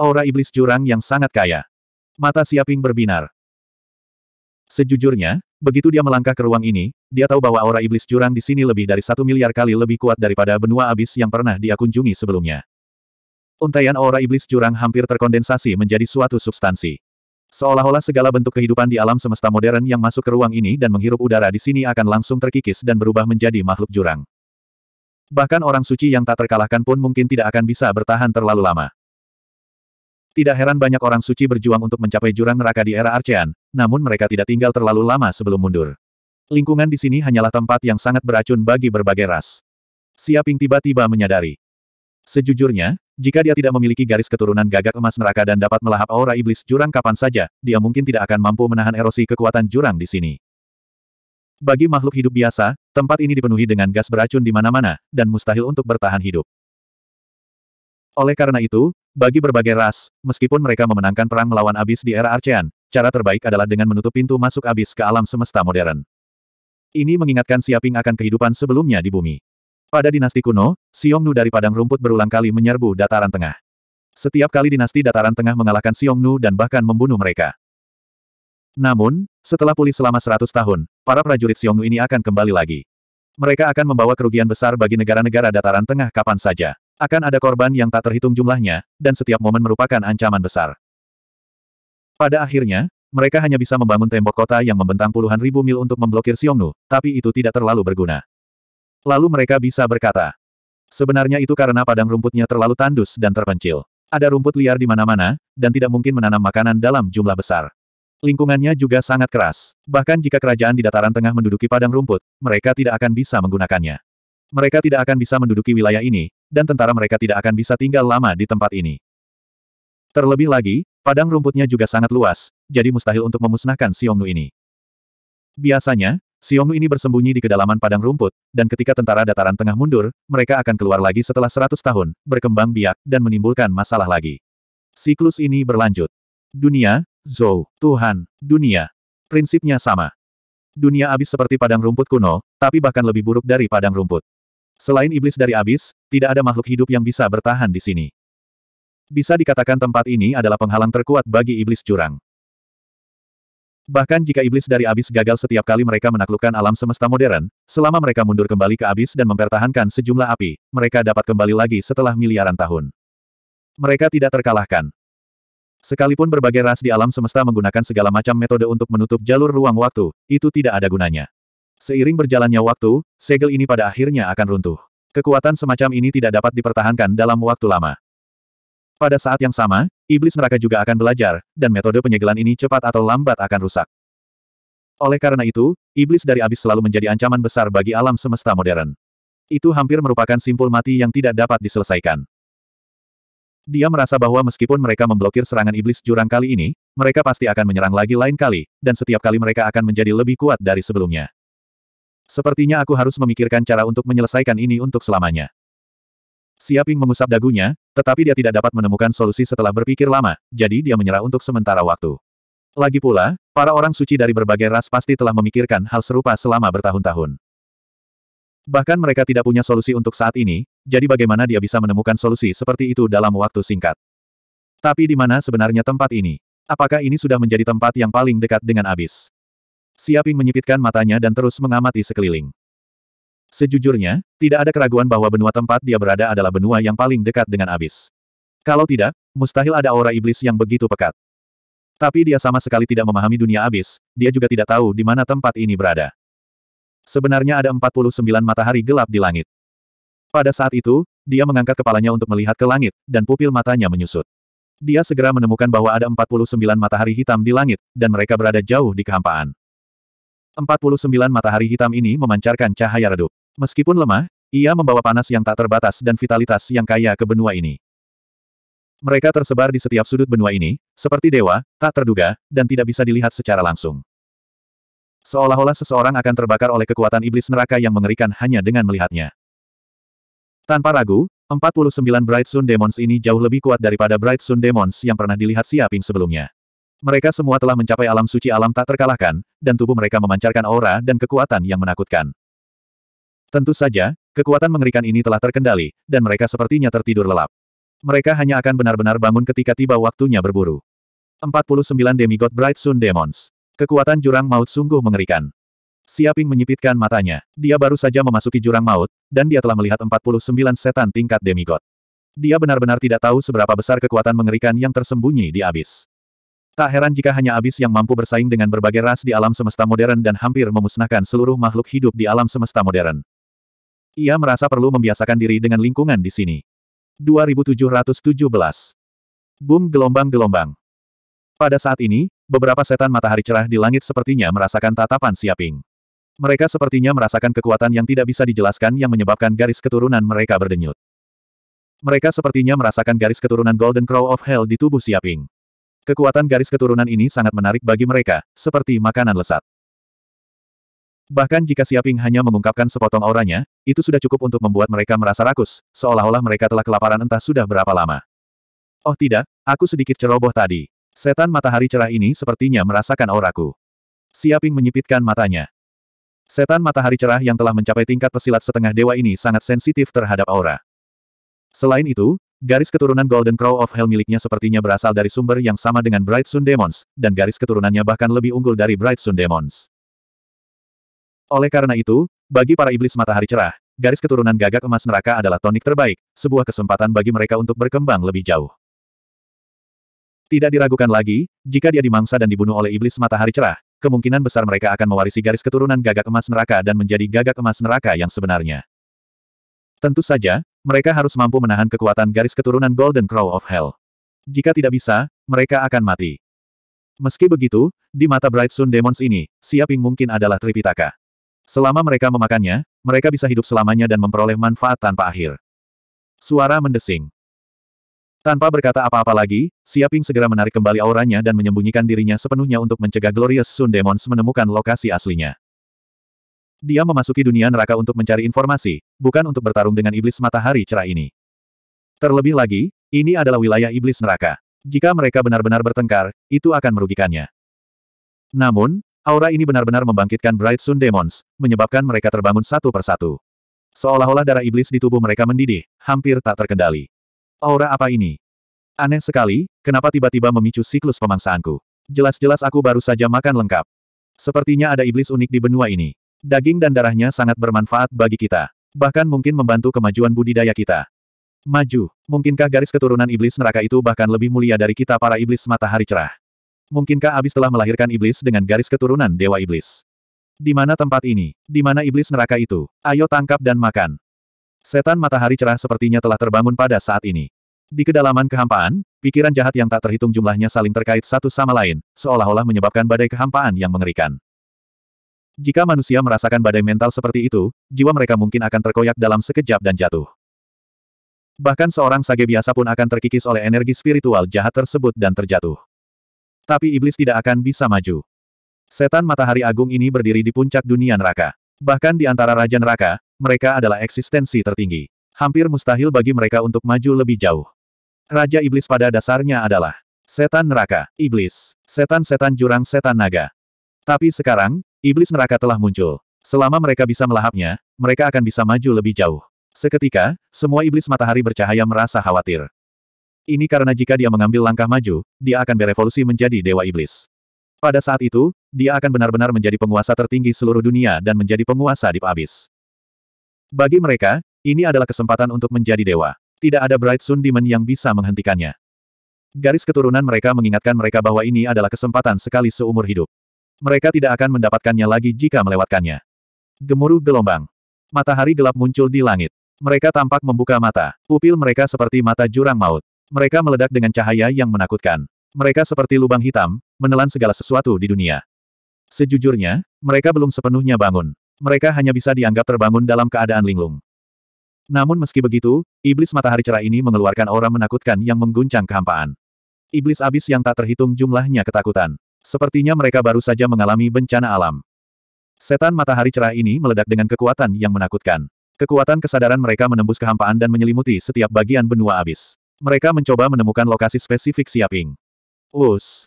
Aura iblis jurang yang sangat kaya. Mata Siaping berbinar. Sejujurnya, Begitu dia melangkah ke ruang ini, dia tahu bahwa aura iblis jurang di sini lebih dari satu miliar kali lebih kuat daripada benua abis yang pernah dia kunjungi sebelumnya. Untaian aura iblis jurang hampir terkondensasi menjadi suatu substansi. Seolah-olah segala bentuk kehidupan di alam semesta modern yang masuk ke ruang ini dan menghirup udara di sini akan langsung terkikis dan berubah menjadi makhluk jurang. Bahkan orang suci yang tak terkalahkan pun mungkin tidak akan bisa bertahan terlalu lama. Tidak heran banyak orang suci berjuang untuk mencapai jurang neraka di era Archean, namun mereka tidak tinggal terlalu lama sebelum mundur. Lingkungan di sini hanyalah tempat yang sangat beracun bagi berbagai ras. Siaping tiba-tiba menyadari. Sejujurnya, jika dia tidak memiliki garis keturunan gagak emas neraka dan dapat melahap aura iblis jurang kapan saja, dia mungkin tidak akan mampu menahan erosi kekuatan jurang di sini. Bagi makhluk hidup biasa, tempat ini dipenuhi dengan gas beracun di mana-mana, dan mustahil untuk bertahan hidup. Oleh karena itu, bagi berbagai ras, meskipun mereka memenangkan perang melawan abis di era Archean, cara terbaik adalah dengan menutup pintu masuk abis ke alam semesta modern. Ini mengingatkan Siaping akan kehidupan sebelumnya di bumi. Pada dinasti kuno, Xiongnu dari padang rumput berulang kali menyerbu dataran tengah. Setiap kali dinasti dataran tengah mengalahkan Xiongnu dan bahkan membunuh mereka. Namun, setelah pulih selama 100 tahun, para prajurit Xiongnu ini akan kembali lagi. Mereka akan membawa kerugian besar bagi negara-negara dataran tengah kapan saja. Akan ada korban yang tak terhitung jumlahnya, dan setiap momen merupakan ancaman besar. Pada akhirnya, mereka hanya bisa membangun tembok kota yang membentang puluhan ribu mil untuk memblokir Xiongnu, tapi itu tidak terlalu berguna. Lalu mereka bisa berkata, sebenarnya itu karena padang rumputnya terlalu tandus dan terpencil. Ada rumput liar di mana-mana, dan tidak mungkin menanam makanan dalam jumlah besar. Lingkungannya juga sangat keras. Bahkan jika kerajaan di dataran tengah menduduki padang rumput, mereka tidak akan bisa menggunakannya. Mereka tidak akan bisa menduduki wilayah ini, dan tentara mereka tidak akan bisa tinggal lama di tempat ini. Terlebih lagi, padang rumputnya juga sangat luas, jadi mustahil untuk memusnahkan Xiongnu ini. Biasanya, Xiongnu ini bersembunyi di kedalaman padang rumput, dan ketika tentara dataran tengah mundur, mereka akan keluar lagi setelah 100 tahun, berkembang biak, dan menimbulkan masalah lagi. Siklus ini berlanjut. Dunia, Zhou, Tuhan, dunia. Prinsipnya sama. Dunia abis seperti padang rumput kuno, tapi bahkan lebih buruk dari padang rumput. Selain iblis dari abis, tidak ada makhluk hidup yang bisa bertahan di sini. Bisa dikatakan tempat ini adalah penghalang terkuat bagi iblis curang. Bahkan jika iblis dari abis gagal setiap kali mereka menaklukkan alam semesta modern, selama mereka mundur kembali ke abis dan mempertahankan sejumlah api, mereka dapat kembali lagi setelah miliaran tahun. Mereka tidak terkalahkan. Sekalipun berbagai ras di alam semesta menggunakan segala macam metode untuk menutup jalur ruang waktu, itu tidak ada gunanya. Seiring berjalannya waktu, segel ini pada akhirnya akan runtuh. Kekuatan semacam ini tidak dapat dipertahankan dalam waktu lama. Pada saat yang sama, iblis neraka juga akan belajar, dan metode penyegelan ini cepat atau lambat akan rusak. Oleh karena itu, iblis dari abis selalu menjadi ancaman besar bagi alam semesta modern. Itu hampir merupakan simpul mati yang tidak dapat diselesaikan. Dia merasa bahwa meskipun mereka memblokir serangan iblis jurang kali ini, mereka pasti akan menyerang lagi lain kali, dan setiap kali mereka akan menjadi lebih kuat dari sebelumnya. Sepertinya aku harus memikirkan cara untuk menyelesaikan ini untuk selamanya. Siaping mengusap dagunya, tetapi dia tidak dapat menemukan solusi setelah berpikir lama, jadi dia menyerah untuk sementara waktu. Lagi pula, para orang suci dari berbagai ras pasti telah memikirkan hal serupa selama bertahun-tahun. Bahkan mereka tidak punya solusi untuk saat ini, jadi bagaimana dia bisa menemukan solusi seperti itu dalam waktu singkat. Tapi di mana sebenarnya tempat ini? Apakah ini sudah menjadi tempat yang paling dekat dengan abis? Siaping menyipitkan matanya dan terus mengamati sekeliling. Sejujurnya, tidak ada keraguan bahwa benua tempat dia berada adalah benua yang paling dekat dengan abis. Kalau tidak, mustahil ada aura iblis yang begitu pekat. Tapi dia sama sekali tidak memahami dunia abis, dia juga tidak tahu di mana tempat ini berada. Sebenarnya ada 49 matahari gelap di langit. Pada saat itu, dia mengangkat kepalanya untuk melihat ke langit, dan pupil matanya menyusut. Dia segera menemukan bahwa ada 49 matahari hitam di langit, dan mereka berada jauh di kehampaan. 49 matahari hitam ini memancarkan cahaya redup. Meskipun lemah, ia membawa panas yang tak terbatas dan vitalitas yang kaya ke benua ini. Mereka tersebar di setiap sudut benua ini, seperti dewa, tak terduga, dan tidak bisa dilihat secara langsung. Seolah-olah seseorang akan terbakar oleh kekuatan iblis neraka yang mengerikan hanya dengan melihatnya. Tanpa ragu, 49 Bright Sun Demons ini jauh lebih kuat daripada Bright Sun Demons yang pernah dilihat Siaping sebelumnya. Mereka semua telah mencapai alam suci alam tak terkalahkan, dan tubuh mereka memancarkan aura dan kekuatan yang menakutkan. Tentu saja, kekuatan mengerikan ini telah terkendali, dan mereka sepertinya tertidur lelap. Mereka hanya akan benar-benar bangun ketika tiba waktunya berburu. 49 Demigod Bright Sun Demons. Kekuatan jurang maut sungguh mengerikan. Siaping menyipitkan matanya. Dia baru saja memasuki jurang maut, dan dia telah melihat 49 setan tingkat demigod. Dia benar-benar tidak tahu seberapa besar kekuatan mengerikan yang tersembunyi di abis. Tak heran jika hanya abis yang mampu bersaing dengan berbagai ras di alam semesta modern dan hampir memusnahkan seluruh makhluk hidup di alam semesta modern. Ia merasa perlu membiasakan diri dengan lingkungan di sini. 2717 Boom gelombang-gelombang. Pada saat ini, beberapa setan matahari cerah di langit sepertinya merasakan tatapan siaping. Mereka sepertinya merasakan kekuatan yang tidak bisa dijelaskan yang menyebabkan garis keturunan mereka berdenyut. Mereka sepertinya merasakan garis keturunan Golden Crow of Hell di tubuh Siaping. Kekuatan garis keturunan ini sangat menarik bagi mereka, seperti makanan lesat. Bahkan jika Siaping hanya mengungkapkan sepotong auranya, itu sudah cukup untuk membuat mereka merasa rakus, seolah-olah mereka telah kelaparan entah sudah berapa lama. Oh tidak, aku sedikit ceroboh tadi. Setan matahari cerah ini sepertinya merasakan auraku. Siaping menyipitkan matanya. Setan matahari cerah yang telah mencapai tingkat pesilat setengah dewa ini sangat sensitif terhadap aura. Selain itu, Garis keturunan Golden Crow of Hell miliknya sepertinya berasal dari sumber yang sama dengan Bright Sun Demons, dan garis keturunannya bahkan lebih unggul dari Bright Sun Demons. Oleh karena itu, bagi para iblis matahari cerah, garis keturunan gagak emas neraka adalah tonik terbaik, sebuah kesempatan bagi mereka untuk berkembang lebih jauh. Tidak diragukan lagi, jika dia dimangsa dan dibunuh oleh iblis matahari cerah, kemungkinan besar mereka akan mewarisi garis keturunan gagak emas neraka dan menjadi gagak emas neraka yang sebenarnya. Tentu saja, mereka harus mampu menahan kekuatan garis keturunan Golden Crow of Hell. Jika tidak bisa, mereka akan mati. Meski begitu, di mata Bright Sun Demons ini, Siaping mungkin adalah Tripitaka. Selama mereka memakannya, mereka bisa hidup selamanya dan memperoleh manfaat tanpa akhir. Suara mendesing. Tanpa berkata apa-apa lagi, Siaping segera menarik kembali auranya dan menyembunyikan dirinya sepenuhnya untuk mencegah Glorious Sun Demons menemukan lokasi aslinya. Dia memasuki dunia neraka untuk mencari informasi, bukan untuk bertarung dengan iblis matahari cerah ini. Terlebih lagi, ini adalah wilayah iblis neraka. Jika mereka benar-benar bertengkar, itu akan merugikannya. Namun, aura ini benar-benar membangkitkan Bright Sun Demons, menyebabkan mereka terbangun satu persatu. Seolah-olah darah iblis di tubuh mereka mendidih, hampir tak terkendali. Aura apa ini? Aneh sekali, kenapa tiba-tiba memicu siklus pemangsaanku? Jelas-jelas aku baru saja makan lengkap. Sepertinya ada iblis unik di benua ini. Daging dan darahnya sangat bermanfaat bagi kita. Bahkan mungkin membantu kemajuan budidaya kita. Maju, mungkinkah garis keturunan iblis neraka itu bahkan lebih mulia dari kita para iblis matahari cerah? Mungkinkah Abis telah melahirkan iblis dengan garis keturunan Dewa Iblis? Di mana tempat ini? Di mana iblis neraka itu? Ayo tangkap dan makan. Setan matahari cerah sepertinya telah terbangun pada saat ini. Di kedalaman kehampaan, pikiran jahat yang tak terhitung jumlahnya saling terkait satu sama lain, seolah-olah menyebabkan badai kehampaan yang mengerikan. Jika manusia merasakan badai mental seperti itu, jiwa mereka mungkin akan terkoyak dalam sekejap dan jatuh. Bahkan seorang sage biasa pun akan terkikis oleh energi spiritual jahat tersebut dan terjatuh. Tapi iblis tidak akan bisa maju. Setan matahari agung ini berdiri di puncak dunia neraka. Bahkan di antara raja neraka, mereka adalah eksistensi tertinggi. Hampir mustahil bagi mereka untuk maju lebih jauh. Raja iblis pada dasarnya adalah setan neraka, iblis, setan-setan jurang setan naga. Tapi sekarang, Iblis neraka telah muncul. Selama mereka bisa melahapnya, mereka akan bisa maju lebih jauh. Seketika, semua iblis matahari bercahaya merasa khawatir. Ini karena jika dia mengambil langkah maju, dia akan berevolusi menjadi dewa iblis. Pada saat itu, dia akan benar-benar menjadi penguasa tertinggi seluruh dunia dan menjadi penguasa di abis. Bagi mereka, ini adalah kesempatan untuk menjadi dewa. Tidak ada Bright Sun Demon yang bisa menghentikannya. Garis keturunan mereka mengingatkan mereka bahwa ini adalah kesempatan sekali seumur hidup. Mereka tidak akan mendapatkannya lagi jika melewatkannya. Gemuruh gelombang. Matahari gelap muncul di langit. Mereka tampak membuka mata. Pupil mereka seperti mata jurang maut. Mereka meledak dengan cahaya yang menakutkan. Mereka seperti lubang hitam, menelan segala sesuatu di dunia. Sejujurnya, mereka belum sepenuhnya bangun. Mereka hanya bisa dianggap terbangun dalam keadaan linglung. Namun meski begitu, iblis matahari cerah ini mengeluarkan aura menakutkan yang mengguncang kehampaan. Iblis abis yang tak terhitung jumlahnya ketakutan. Sepertinya mereka baru saja mengalami bencana alam. Setan matahari cerah ini meledak dengan kekuatan yang menakutkan. Kekuatan kesadaran mereka menembus kehampaan dan menyelimuti setiap bagian benua abis. Mereka mencoba menemukan lokasi spesifik Siaping. Us.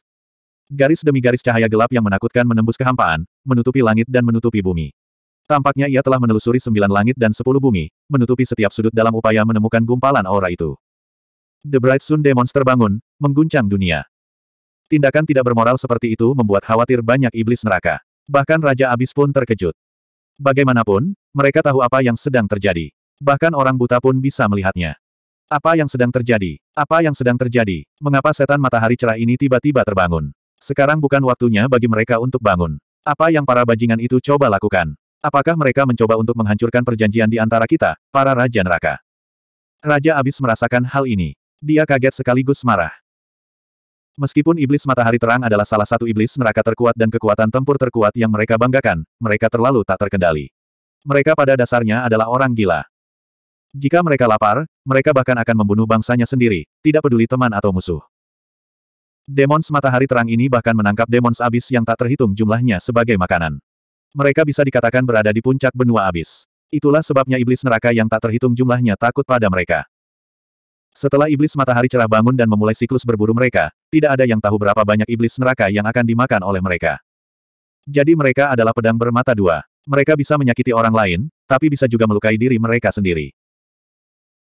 Garis demi garis cahaya gelap yang menakutkan menembus kehampaan, menutupi langit dan menutupi bumi. Tampaknya ia telah menelusuri sembilan langit dan sepuluh bumi, menutupi setiap sudut dalam upaya menemukan gumpalan aura itu. The Bright Sun Demons terbangun, mengguncang dunia. Tindakan tidak bermoral seperti itu membuat khawatir banyak iblis neraka. Bahkan Raja Abis pun terkejut. Bagaimanapun, mereka tahu apa yang sedang terjadi. Bahkan orang buta pun bisa melihatnya. Apa yang sedang terjadi? Apa yang sedang terjadi? Mengapa setan matahari cerah ini tiba-tiba terbangun? Sekarang bukan waktunya bagi mereka untuk bangun. Apa yang para bajingan itu coba lakukan? Apakah mereka mencoba untuk menghancurkan perjanjian di antara kita, para Raja Neraka? Raja Abis merasakan hal ini. Dia kaget sekaligus marah. Meskipun iblis matahari terang adalah salah satu iblis neraka terkuat dan kekuatan tempur terkuat yang mereka banggakan, mereka terlalu tak terkendali. Mereka pada dasarnya adalah orang gila. Jika mereka lapar, mereka bahkan akan membunuh bangsanya sendiri, tidak peduli teman atau musuh. Demons matahari terang ini bahkan menangkap demons abis yang tak terhitung jumlahnya sebagai makanan. Mereka bisa dikatakan berada di puncak benua abis. Itulah sebabnya iblis neraka yang tak terhitung jumlahnya takut pada mereka. Setelah iblis matahari cerah bangun dan memulai siklus berburu mereka, tidak ada yang tahu berapa banyak iblis neraka yang akan dimakan oleh mereka. Jadi mereka adalah pedang bermata dua. Mereka bisa menyakiti orang lain, tapi bisa juga melukai diri mereka sendiri.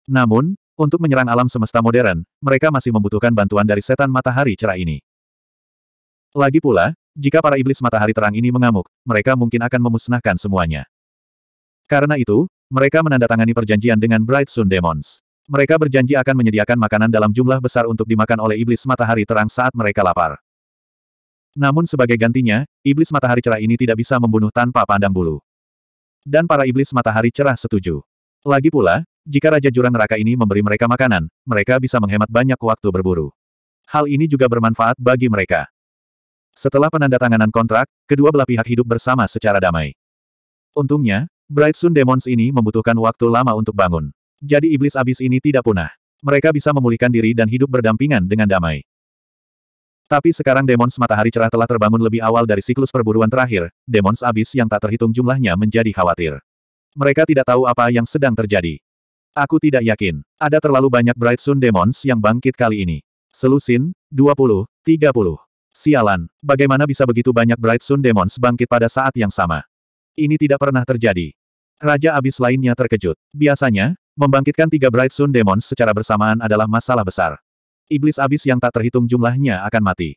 Namun, untuk menyerang alam semesta modern, mereka masih membutuhkan bantuan dari setan matahari cerah ini. Lagi pula, jika para iblis matahari terang ini mengamuk, mereka mungkin akan memusnahkan semuanya. Karena itu, mereka menandatangani perjanjian dengan Bright Sun Demons. Mereka berjanji akan menyediakan makanan dalam jumlah besar untuk dimakan oleh iblis matahari terang saat mereka lapar. Namun sebagai gantinya, iblis matahari cerah ini tidak bisa membunuh tanpa pandang bulu. Dan para iblis matahari cerah setuju. Lagi pula, jika Raja Jurang Neraka ini memberi mereka makanan, mereka bisa menghemat banyak waktu berburu. Hal ini juga bermanfaat bagi mereka. Setelah penandatanganan kontrak, kedua belah pihak hidup bersama secara damai. Untungnya, Bright Sun Demons ini membutuhkan waktu lama untuk bangun jadi iblis abis ini tidak punah. Mereka bisa memulihkan diri dan hidup berdampingan dengan damai. Tapi sekarang demons matahari cerah telah terbangun lebih awal dari siklus perburuan terakhir, demons abis yang tak terhitung jumlahnya menjadi khawatir. Mereka tidak tahu apa yang sedang terjadi. Aku tidak yakin. Ada terlalu banyak Bright Sun Demons yang bangkit kali ini. Selusin, 20, 30. Sialan, bagaimana bisa begitu banyak Bright Sun Demons bangkit pada saat yang sama? Ini tidak pernah terjadi. Raja abis lainnya terkejut. Biasanya, Membangkitkan tiga Bright Sun Demons secara bersamaan adalah masalah besar. Iblis abis yang tak terhitung jumlahnya akan mati.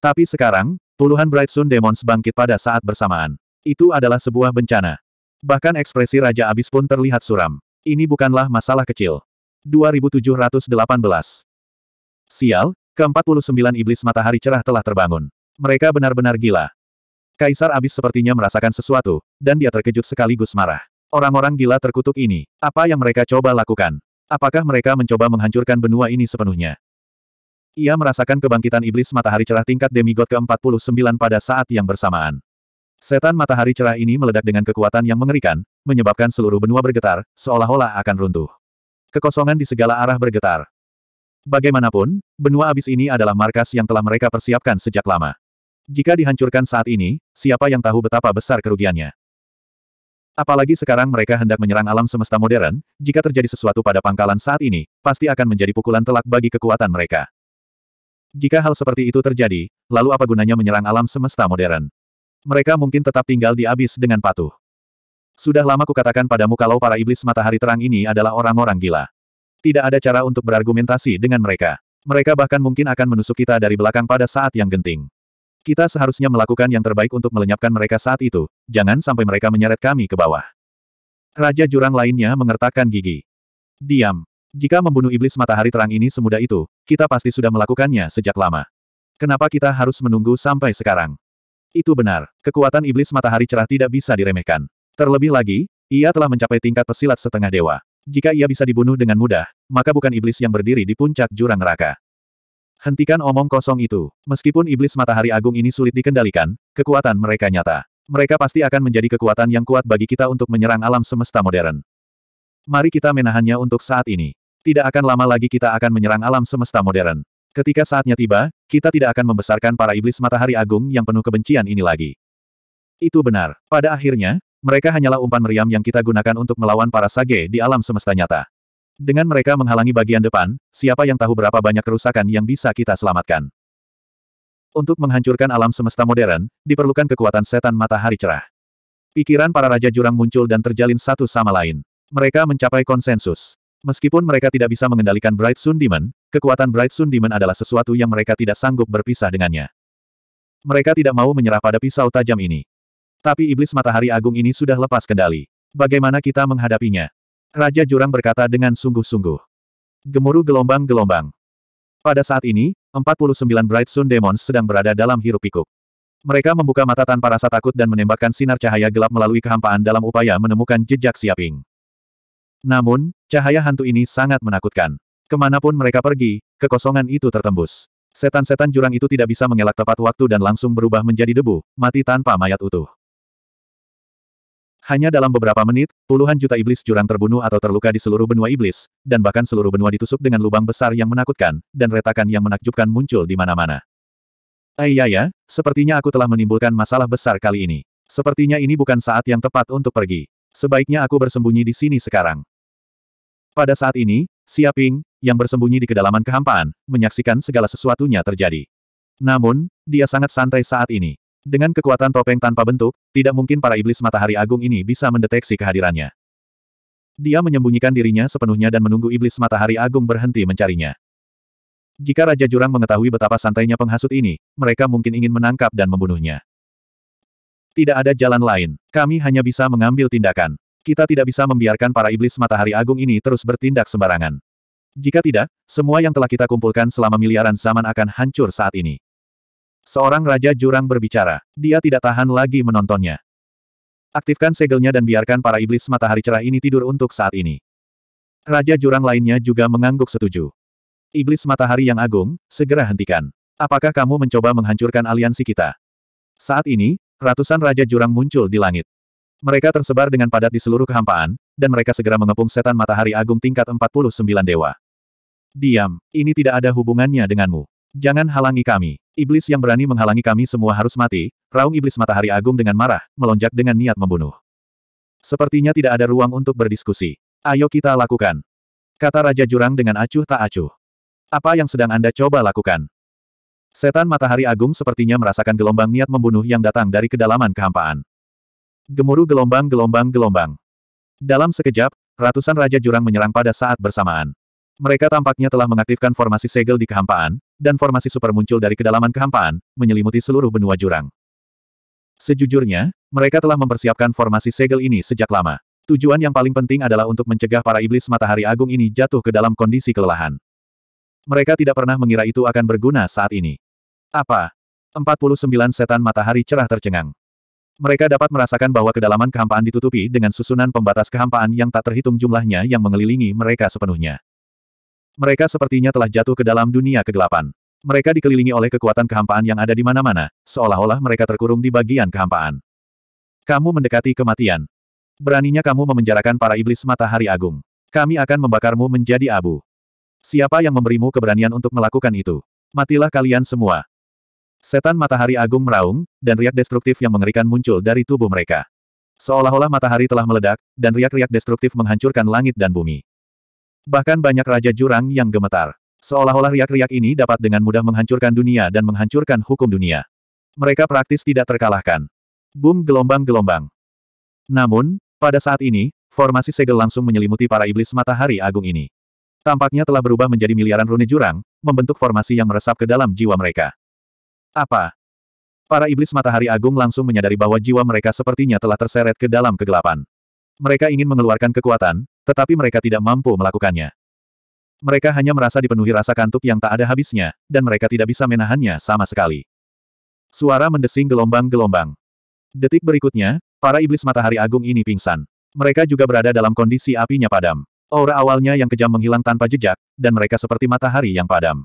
Tapi sekarang, puluhan Bright Sun Demons bangkit pada saat bersamaan. Itu adalah sebuah bencana. Bahkan ekspresi Raja Abis pun terlihat suram. Ini bukanlah masalah kecil. 2718 Sial, ke-49 Iblis Matahari Cerah telah terbangun. Mereka benar-benar gila. Kaisar Abis sepertinya merasakan sesuatu, dan dia terkejut sekaligus marah. Orang-orang gila terkutuk ini, apa yang mereka coba lakukan? Apakah mereka mencoba menghancurkan benua ini sepenuhnya? Ia merasakan kebangkitan iblis matahari cerah tingkat demigod ke-49 pada saat yang bersamaan. Setan matahari cerah ini meledak dengan kekuatan yang mengerikan, menyebabkan seluruh benua bergetar, seolah-olah akan runtuh. Kekosongan di segala arah bergetar. Bagaimanapun, benua abis ini adalah markas yang telah mereka persiapkan sejak lama. Jika dihancurkan saat ini, siapa yang tahu betapa besar kerugiannya? Apalagi sekarang mereka hendak menyerang alam semesta modern, jika terjadi sesuatu pada pangkalan saat ini, pasti akan menjadi pukulan telak bagi kekuatan mereka. Jika hal seperti itu terjadi, lalu apa gunanya menyerang alam semesta modern? Mereka mungkin tetap tinggal di abis dengan patuh. Sudah lama kukatakan padamu kalau para iblis matahari terang ini adalah orang-orang gila. Tidak ada cara untuk berargumentasi dengan mereka. Mereka bahkan mungkin akan menusuk kita dari belakang pada saat yang genting. Kita seharusnya melakukan yang terbaik untuk melenyapkan mereka saat itu, jangan sampai mereka menyeret kami ke bawah. Raja Jurang lainnya mengertakkan gigi. Diam. Jika membunuh iblis matahari terang ini semudah itu, kita pasti sudah melakukannya sejak lama. Kenapa kita harus menunggu sampai sekarang? Itu benar, kekuatan iblis matahari cerah tidak bisa diremehkan. Terlebih lagi, ia telah mencapai tingkat pesilat setengah dewa. Jika ia bisa dibunuh dengan mudah, maka bukan iblis yang berdiri di puncak jurang neraka. Hentikan omong kosong itu. Meskipun iblis matahari agung ini sulit dikendalikan, kekuatan mereka nyata. Mereka pasti akan menjadi kekuatan yang kuat bagi kita untuk menyerang alam semesta modern. Mari kita menahannya untuk saat ini. Tidak akan lama lagi kita akan menyerang alam semesta modern. Ketika saatnya tiba, kita tidak akan membesarkan para iblis matahari agung yang penuh kebencian ini lagi. Itu benar. Pada akhirnya, mereka hanyalah umpan meriam yang kita gunakan untuk melawan para sage di alam semesta nyata. Dengan mereka menghalangi bagian depan, siapa yang tahu berapa banyak kerusakan yang bisa kita selamatkan. Untuk menghancurkan alam semesta modern, diperlukan kekuatan setan matahari cerah. Pikiran para Raja Jurang muncul dan terjalin satu sama lain. Mereka mencapai konsensus. Meskipun mereka tidak bisa mengendalikan Bright Sun Demon, kekuatan Bright Sun Demon adalah sesuatu yang mereka tidak sanggup berpisah dengannya. Mereka tidak mau menyerah pada pisau tajam ini. Tapi iblis matahari agung ini sudah lepas kendali. Bagaimana kita menghadapinya? Raja Jurang berkata dengan sungguh-sungguh. Gemuruh gelombang-gelombang. Pada saat ini, 49 Bright Sun Demons sedang berada dalam hirup pikuk. Mereka membuka mata tanpa rasa takut dan menembakkan sinar cahaya gelap melalui kehampaan dalam upaya menemukan jejak siaping. Namun, cahaya hantu ini sangat menakutkan. Kemanapun mereka pergi, kekosongan itu tertembus. Setan-setan jurang itu tidak bisa mengelak tepat waktu dan langsung berubah menjadi debu, mati tanpa mayat utuh. Hanya dalam beberapa menit, puluhan juta iblis jurang terbunuh atau terluka di seluruh benua iblis, dan bahkan seluruh benua ditusuk dengan lubang besar yang menakutkan, dan retakan yang menakjubkan muncul di mana-mana. Aiyaya, ya, sepertinya aku telah menimbulkan masalah besar kali ini. Sepertinya ini bukan saat yang tepat untuk pergi. Sebaiknya aku bersembunyi di sini sekarang. Pada saat ini, Siaping, yang bersembunyi di kedalaman kehampaan, menyaksikan segala sesuatunya terjadi. Namun, dia sangat santai saat ini. Dengan kekuatan topeng tanpa bentuk, tidak mungkin para iblis matahari agung ini bisa mendeteksi kehadirannya. Dia menyembunyikan dirinya sepenuhnya dan menunggu iblis matahari agung berhenti mencarinya. Jika Raja Jurang mengetahui betapa santainya penghasut ini, mereka mungkin ingin menangkap dan membunuhnya. Tidak ada jalan lain, kami hanya bisa mengambil tindakan. Kita tidak bisa membiarkan para iblis matahari agung ini terus bertindak sembarangan. Jika tidak, semua yang telah kita kumpulkan selama miliaran zaman akan hancur saat ini. Seorang Raja Jurang berbicara. Dia tidak tahan lagi menontonnya. Aktifkan segelnya dan biarkan para iblis matahari cerah ini tidur untuk saat ini. Raja Jurang lainnya juga mengangguk setuju. Iblis matahari yang agung, segera hentikan. Apakah kamu mencoba menghancurkan aliansi kita? Saat ini, ratusan Raja Jurang muncul di langit. Mereka tersebar dengan padat di seluruh kehampaan, dan mereka segera mengepung setan matahari agung tingkat 49 dewa. Diam, ini tidak ada hubungannya denganmu. Jangan halangi kami. Iblis yang berani menghalangi kami semua harus mati, raung iblis matahari agung dengan marah, melonjak dengan niat membunuh. Sepertinya tidak ada ruang untuk berdiskusi. Ayo kita lakukan. Kata Raja Jurang dengan acuh tak acuh. Apa yang sedang Anda coba lakukan? Setan matahari agung sepertinya merasakan gelombang niat membunuh yang datang dari kedalaman kehampaan. Gemuruh gelombang-gelombang-gelombang. Dalam sekejap, ratusan Raja Jurang menyerang pada saat bersamaan. Mereka tampaknya telah mengaktifkan formasi segel di kehampaan, dan formasi super muncul dari kedalaman kehampaan, menyelimuti seluruh benua jurang. Sejujurnya, mereka telah mempersiapkan formasi segel ini sejak lama. Tujuan yang paling penting adalah untuk mencegah para iblis matahari agung ini jatuh ke dalam kondisi kelelahan. Mereka tidak pernah mengira itu akan berguna saat ini. Apa? 49 setan matahari cerah tercengang. Mereka dapat merasakan bahwa kedalaman kehampaan ditutupi dengan susunan pembatas kehampaan yang tak terhitung jumlahnya yang mengelilingi mereka sepenuhnya. Mereka sepertinya telah jatuh ke dalam dunia kegelapan. Mereka dikelilingi oleh kekuatan kehampaan yang ada di mana-mana, seolah-olah mereka terkurung di bagian kehampaan. Kamu mendekati kematian. Beraninya kamu memenjarakan para iblis matahari agung. Kami akan membakarmu menjadi abu. Siapa yang memberimu keberanian untuk melakukan itu? Matilah kalian semua. Setan matahari agung meraung, dan riak destruktif yang mengerikan muncul dari tubuh mereka. Seolah-olah matahari telah meledak, dan riak-riak destruktif menghancurkan langit dan bumi. Bahkan banyak Raja Jurang yang gemetar. Seolah-olah riak-riak ini dapat dengan mudah menghancurkan dunia dan menghancurkan hukum dunia. Mereka praktis tidak terkalahkan. Boom gelombang-gelombang. Namun, pada saat ini, formasi segel langsung menyelimuti para iblis matahari agung ini. Tampaknya telah berubah menjadi miliaran rune jurang, membentuk formasi yang meresap ke dalam jiwa mereka. Apa? Para iblis matahari agung langsung menyadari bahwa jiwa mereka sepertinya telah terseret ke dalam kegelapan. Mereka ingin mengeluarkan kekuatan, tetapi mereka tidak mampu melakukannya. Mereka hanya merasa dipenuhi rasa kantuk yang tak ada habisnya, dan mereka tidak bisa menahannya sama sekali. Suara mendesing gelombang-gelombang. Detik berikutnya, para iblis matahari agung ini pingsan. Mereka juga berada dalam kondisi apinya padam. Aura awalnya yang kejam menghilang tanpa jejak, dan mereka seperti matahari yang padam.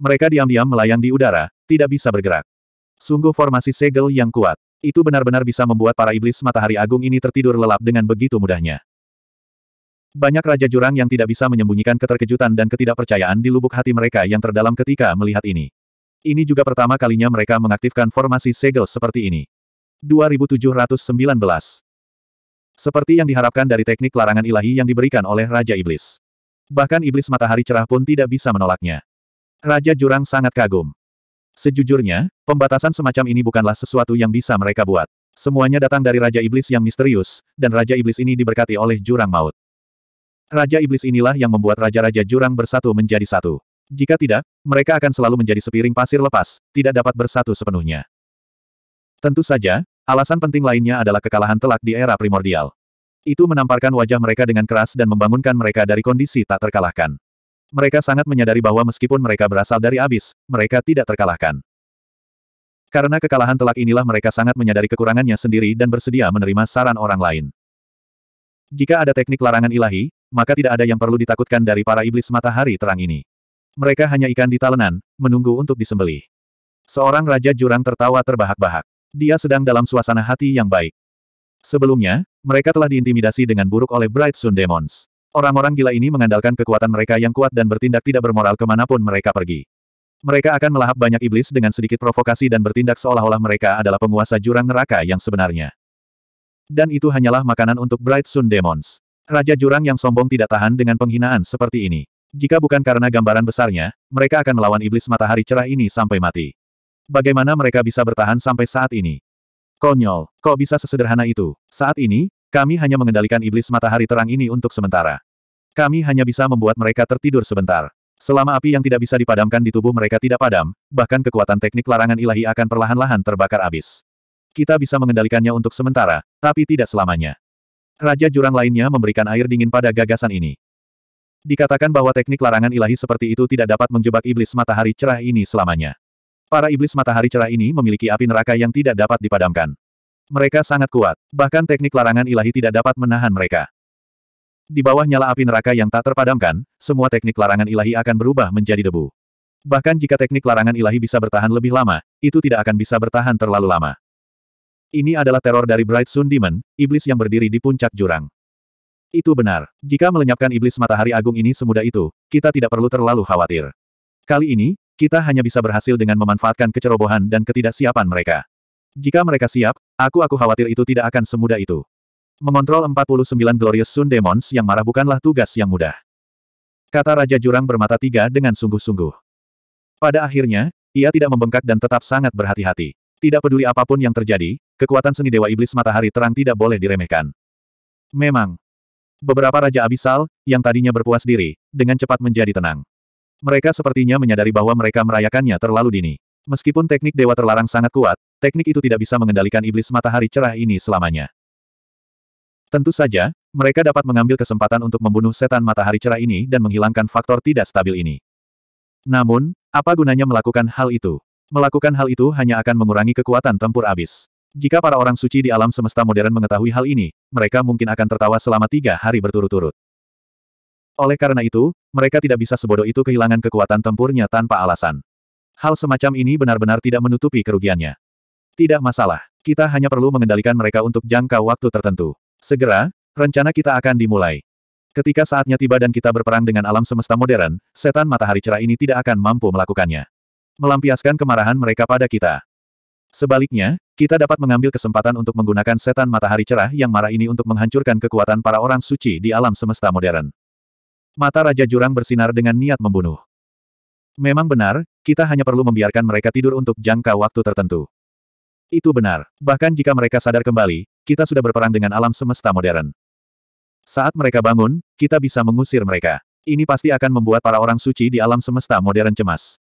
Mereka diam-diam melayang di udara, tidak bisa bergerak. Sungguh formasi segel yang kuat. Itu benar-benar bisa membuat para iblis matahari agung ini tertidur lelap dengan begitu mudahnya. Banyak Raja Jurang yang tidak bisa menyembunyikan keterkejutan dan ketidakpercayaan di lubuk hati mereka yang terdalam ketika melihat ini. Ini juga pertama kalinya mereka mengaktifkan formasi segel seperti ini. 2719 Seperti yang diharapkan dari teknik larangan ilahi yang diberikan oleh Raja Iblis. Bahkan Iblis Matahari Cerah pun tidak bisa menolaknya. Raja Jurang sangat kagum. Sejujurnya, pembatasan semacam ini bukanlah sesuatu yang bisa mereka buat. Semuanya datang dari Raja Iblis yang misterius, dan Raja Iblis ini diberkati oleh Jurang Maut. Raja Iblis inilah yang membuat Raja-Raja Jurang bersatu menjadi satu. Jika tidak, mereka akan selalu menjadi sepiring pasir lepas, tidak dapat bersatu sepenuhnya. Tentu saja, alasan penting lainnya adalah kekalahan telak di era primordial. Itu menamparkan wajah mereka dengan keras dan membangunkan mereka dari kondisi tak terkalahkan. Mereka sangat menyadari bahwa meskipun mereka berasal dari abis, mereka tidak terkalahkan. Karena kekalahan telak inilah mereka sangat menyadari kekurangannya sendiri dan bersedia menerima saran orang lain. Jika ada teknik larangan ilahi, maka tidak ada yang perlu ditakutkan dari para iblis matahari terang ini. Mereka hanya ikan di talenan, menunggu untuk disembelih. Seorang raja jurang tertawa terbahak-bahak. Dia sedang dalam suasana hati yang baik. Sebelumnya, mereka telah diintimidasi dengan buruk oleh Bright Sun Demons. Orang-orang gila ini mengandalkan kekuatan mereka yang kuat dan bertindak tidak bermoral kemanapun mereka pergi. Mereka akan melahap banyak iblis dengan sedikit provokasi dan bertindak seolah-olah mereka adalah penguasa jurang neraka yang sebenarnya. Dan itu hanyalah makanan untuk Bright Sun Demons. Raja Jurang yang sombong tidak tahan dengan penghinaan seperti ini. Jika bukan karena gambaran besarnya, mereka akan melawan iblis matahari cerah ini sampai mati. Bagaimana mereka bisa bertahan sampai saat ini? Konyol, kok bisa sesederhana itu? Saat ini, kami hanya mengendalikan iblis matahari terang ini untuk sementara. Kami hanya bisa membuat mereka tertidur sebentar. Selama api yang tidak bisa dipadamkan di tubuh mereka tidak padam, bahkan kekuatan teknik larangan ilahi akan perlahan-lahan terbakar abis. Kita bisa mengendalikannya untuk sementara, tapi tidak selamanya. Raja Jurang lainnya memberikan air dingin pada gagasan ini. Dikatakan bahwa teknik larangan ilahi seperti itu tidak dapat menjebak iblis matahari cerah ini selamanya. Para iblis matahari cerah ini memiliki api neraka yang tidak dapat dipadamkan. Mereka sangat kuat, bahkan teknik larangan ilahi tidak dapat menahan mereka. Di bawah nyala api neraka yang tak terpadamkan, semua teknik larangan ilahi akan berubah menjadi debu. Bahkan jika teknik larangan ilahi bisa bertahan lebih lama, itu tidak akan bisa bertahan terlalu lama. Ini adalah teror dari Bright Sun Demon, iblis yang berdiri di puncak jurang. Itu benar. Jika melenyapkan iblis matahari agung ini semudah itu, kita tidak perlu terlalu khawatir. Kali ini, kita hanya bisa berhasil dengan memanfaatkan kecerobohan dan ketidaksiapan mereka. Jika mereka siap, aku-aku khawatir itu tidak akan semudah itu. Mengontrol 49 Glorious Sun Demons yang marah bukanlah tugas yang mudah. Kata Raja Jurang bermata tiga dengan sungguh-sungguh. Pada akhirnya, ia tidak membengkak dan tetap sangat berhati-hati. Tidak peduli apapun yang terjadi, kekuatan seni Dewa Iblis Matahari Terang tidak boleh diremehkan. Memang. Beberapa Raja Abisal, yang tadinya berpuas diri, dengan cepat menjadi tenang. Mereka sepertinya menyadari bahwa mereka merayakannya terlalu dini. Meskipun teknik Dewa Terlarang sangat kuat, teknik itu tidak bisa mengendalikan Iblis Matahari Cerah ini selamanya. Tentu saja, mereka dapat mengambil kesempatan untuk membunuh setan matahari cerah ini dan menghilangkan faktor tidak stabil ini. Namun, apa gunanya melakukan hal itu? Melakukan hal itu hanya akan mengurangi kekuatan tempur abis. Jika para orang suci di alam semesta modern mengetahui hal ini, mereka mungkin akan tertawa selama tiga hari berturut-turut. Oleh karena itu, mereka tidak bisa sebodoh itu kehilangan kekuatan tempurnya tanpa alasan. Hal semacam ini benar-benar tidak menutupi kerugiannya. Tidak masalah, kita hanya perlu mengendalikan mereka untuk jangka waktu tertentu. Segera, rencana kita akan dimulai. Ketika saatnya tiba dan kita berperang dengan alam semesta modern, setan matahari cerah ini tidak akan mampu melakukannya melampiaskan kemarahan mereka pada kita. Sebaliknya, kita dapat mengambil kesempatan untuk menggunakan setan matahari cerah yang marah ini untuk menghancurkan kekuatan para orang suci di alam semesta modern. Mata Raja Jurang bersinar dengan niat membunuh. Memang benar, kita hanya perlu membiarkan mereka tidur untuk jangka waktu tertentu. Itu benar. Bahkan jika mereka sadar kembali, kita sudah berperang dengan alam semesta modern. Saat mereka bangun, kita bisa mengusir mereka. Ini pasti akan membuat para orang suci di alam semesta modern cemas.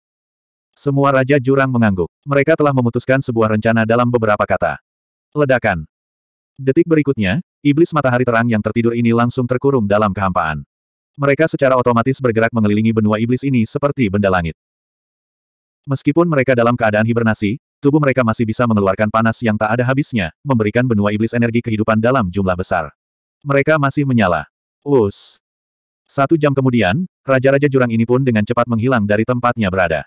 Semua Raja Jurang mengangguk. Mereka telah memutuskan sebuah rencana dalam beberapa kata. Ledakan. Detik berikutnya, iblis matahari terang yang tertidur ini langsung terkurung dalam kehampaan. Mereka secara otomatis bergerak mengelilingi benua iblis ini seperti benda langit. Meskipun mereka dalam keadaan hibernasi, tubuh mereka masih bisa mengeluarkan panas yang tak ada habisnya, memberikan benua iblis energi kehidupan dalam jumlah besar. Mereka masih menyala. Us. Satu jam kemudian, Raja-Raja Jurang ini pun dengan cepat menghilang dari tempatnya berada.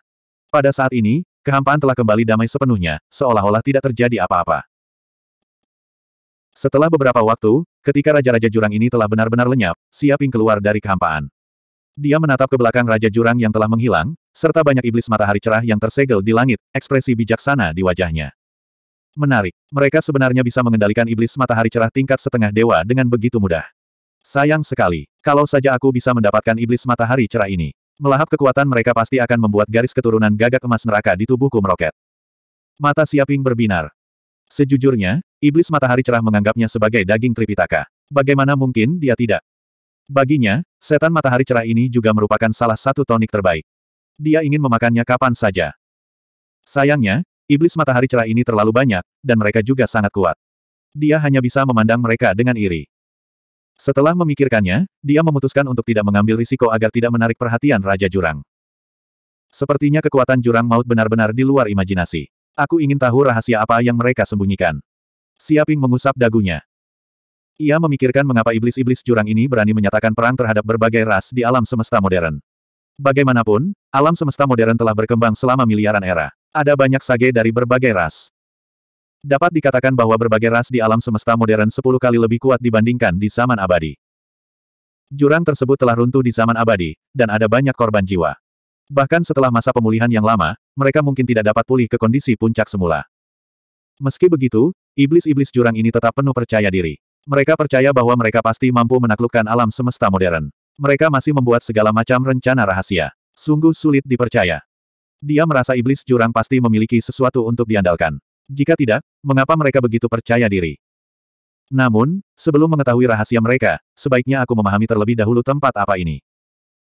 Pada saat ini, kehampaan telah kembali damai sepenuhnya, seolah-olah tidak terjadi apa-apa. Setelah beberapa waktu, ketika Raja-Raja Jurang ini telah benar-benar lenyap, Siaping keluar dari kehampaan. Dia menatap ke belakang Raja Jurang yang telah menghilang, serta banyak iblis matahari cerah yang tersegel di langit, ekspresi bijaksana di wajahnya. Menarik, mereka sebenarnya bisa mengendalikan iblis matahari cerah tingkat setengah dewa dengan begitu mudah. Sayang sekali, kalau saja aku bisa mendapatkan iblis matahari cerah ini. Melahap kekuatan mereka pasti akan membuat garis keturunan gagak emas neraka di tubuhku meroket. Mata Siaping berbinar. Sejujurnya, iblis matahari cerah menganggapnya sebagai daging Tripitaka. Bagaimana mungkin dia tidak? Baginya, setan matahari cerah ini juga merupakan salah satu tonik terbaik. Dia ingin memakannya kapan saja. Sayangnya, iblis matahari cerah ini terlalu banyak, dan mereka juga sangat kuat. Dia hanya bisa memandang mereka dengan iri. Setelah memikirkannya, dia memutuskan untuk tidak mengambil risiko agar tidak menarik perhatian Raja Jurang. Sepertinya kekuatan Jurang Maut benar-benar di luar imajinasi. Aku ingin tahu rahasia apa yang mereka sembunyikan. Siaping mengusap dagunya. Ia memikirkan mengapa iblis-iblis jurang ini berani menyatakan perang terhadap berbagai ras di alam semesta modern. Bagaimanapun, alam semesta modern telah berkembang selama miliaran era. Ada banyak sage dari berbagai ras. Dapat dikatakan bahwa berbagai ras di alam semesta modern sepuluh kali lebih kuat dibandingkan di zaman abadi. Jurang tersebut telah runtuh di zaman abadi, dan ada banyak korban jiwa. Bahkan setelah masa pemulihan yang lama, mereka mungkin tidak dapat pulih ke kondisi puncak semula. Meski begitu, iblis-iblis jurang ini tetap penuh percaya diri. Mereka percaya bahwa mereka pasti mampu menaklukkan alam semesta modern. Mereka masih membuat segala macam rencana rahasia. Sungguh sulit dipercaya. Dia merasa iblis jurang pasti memiliki sesuatu untuk diandalkan. Jika tidak, mengapa mereka begitu percaya diri? Namun, sebelum mengetahui rahasia mereka, sebaiknya aku memahami terlebih dahulu tempat apa ini.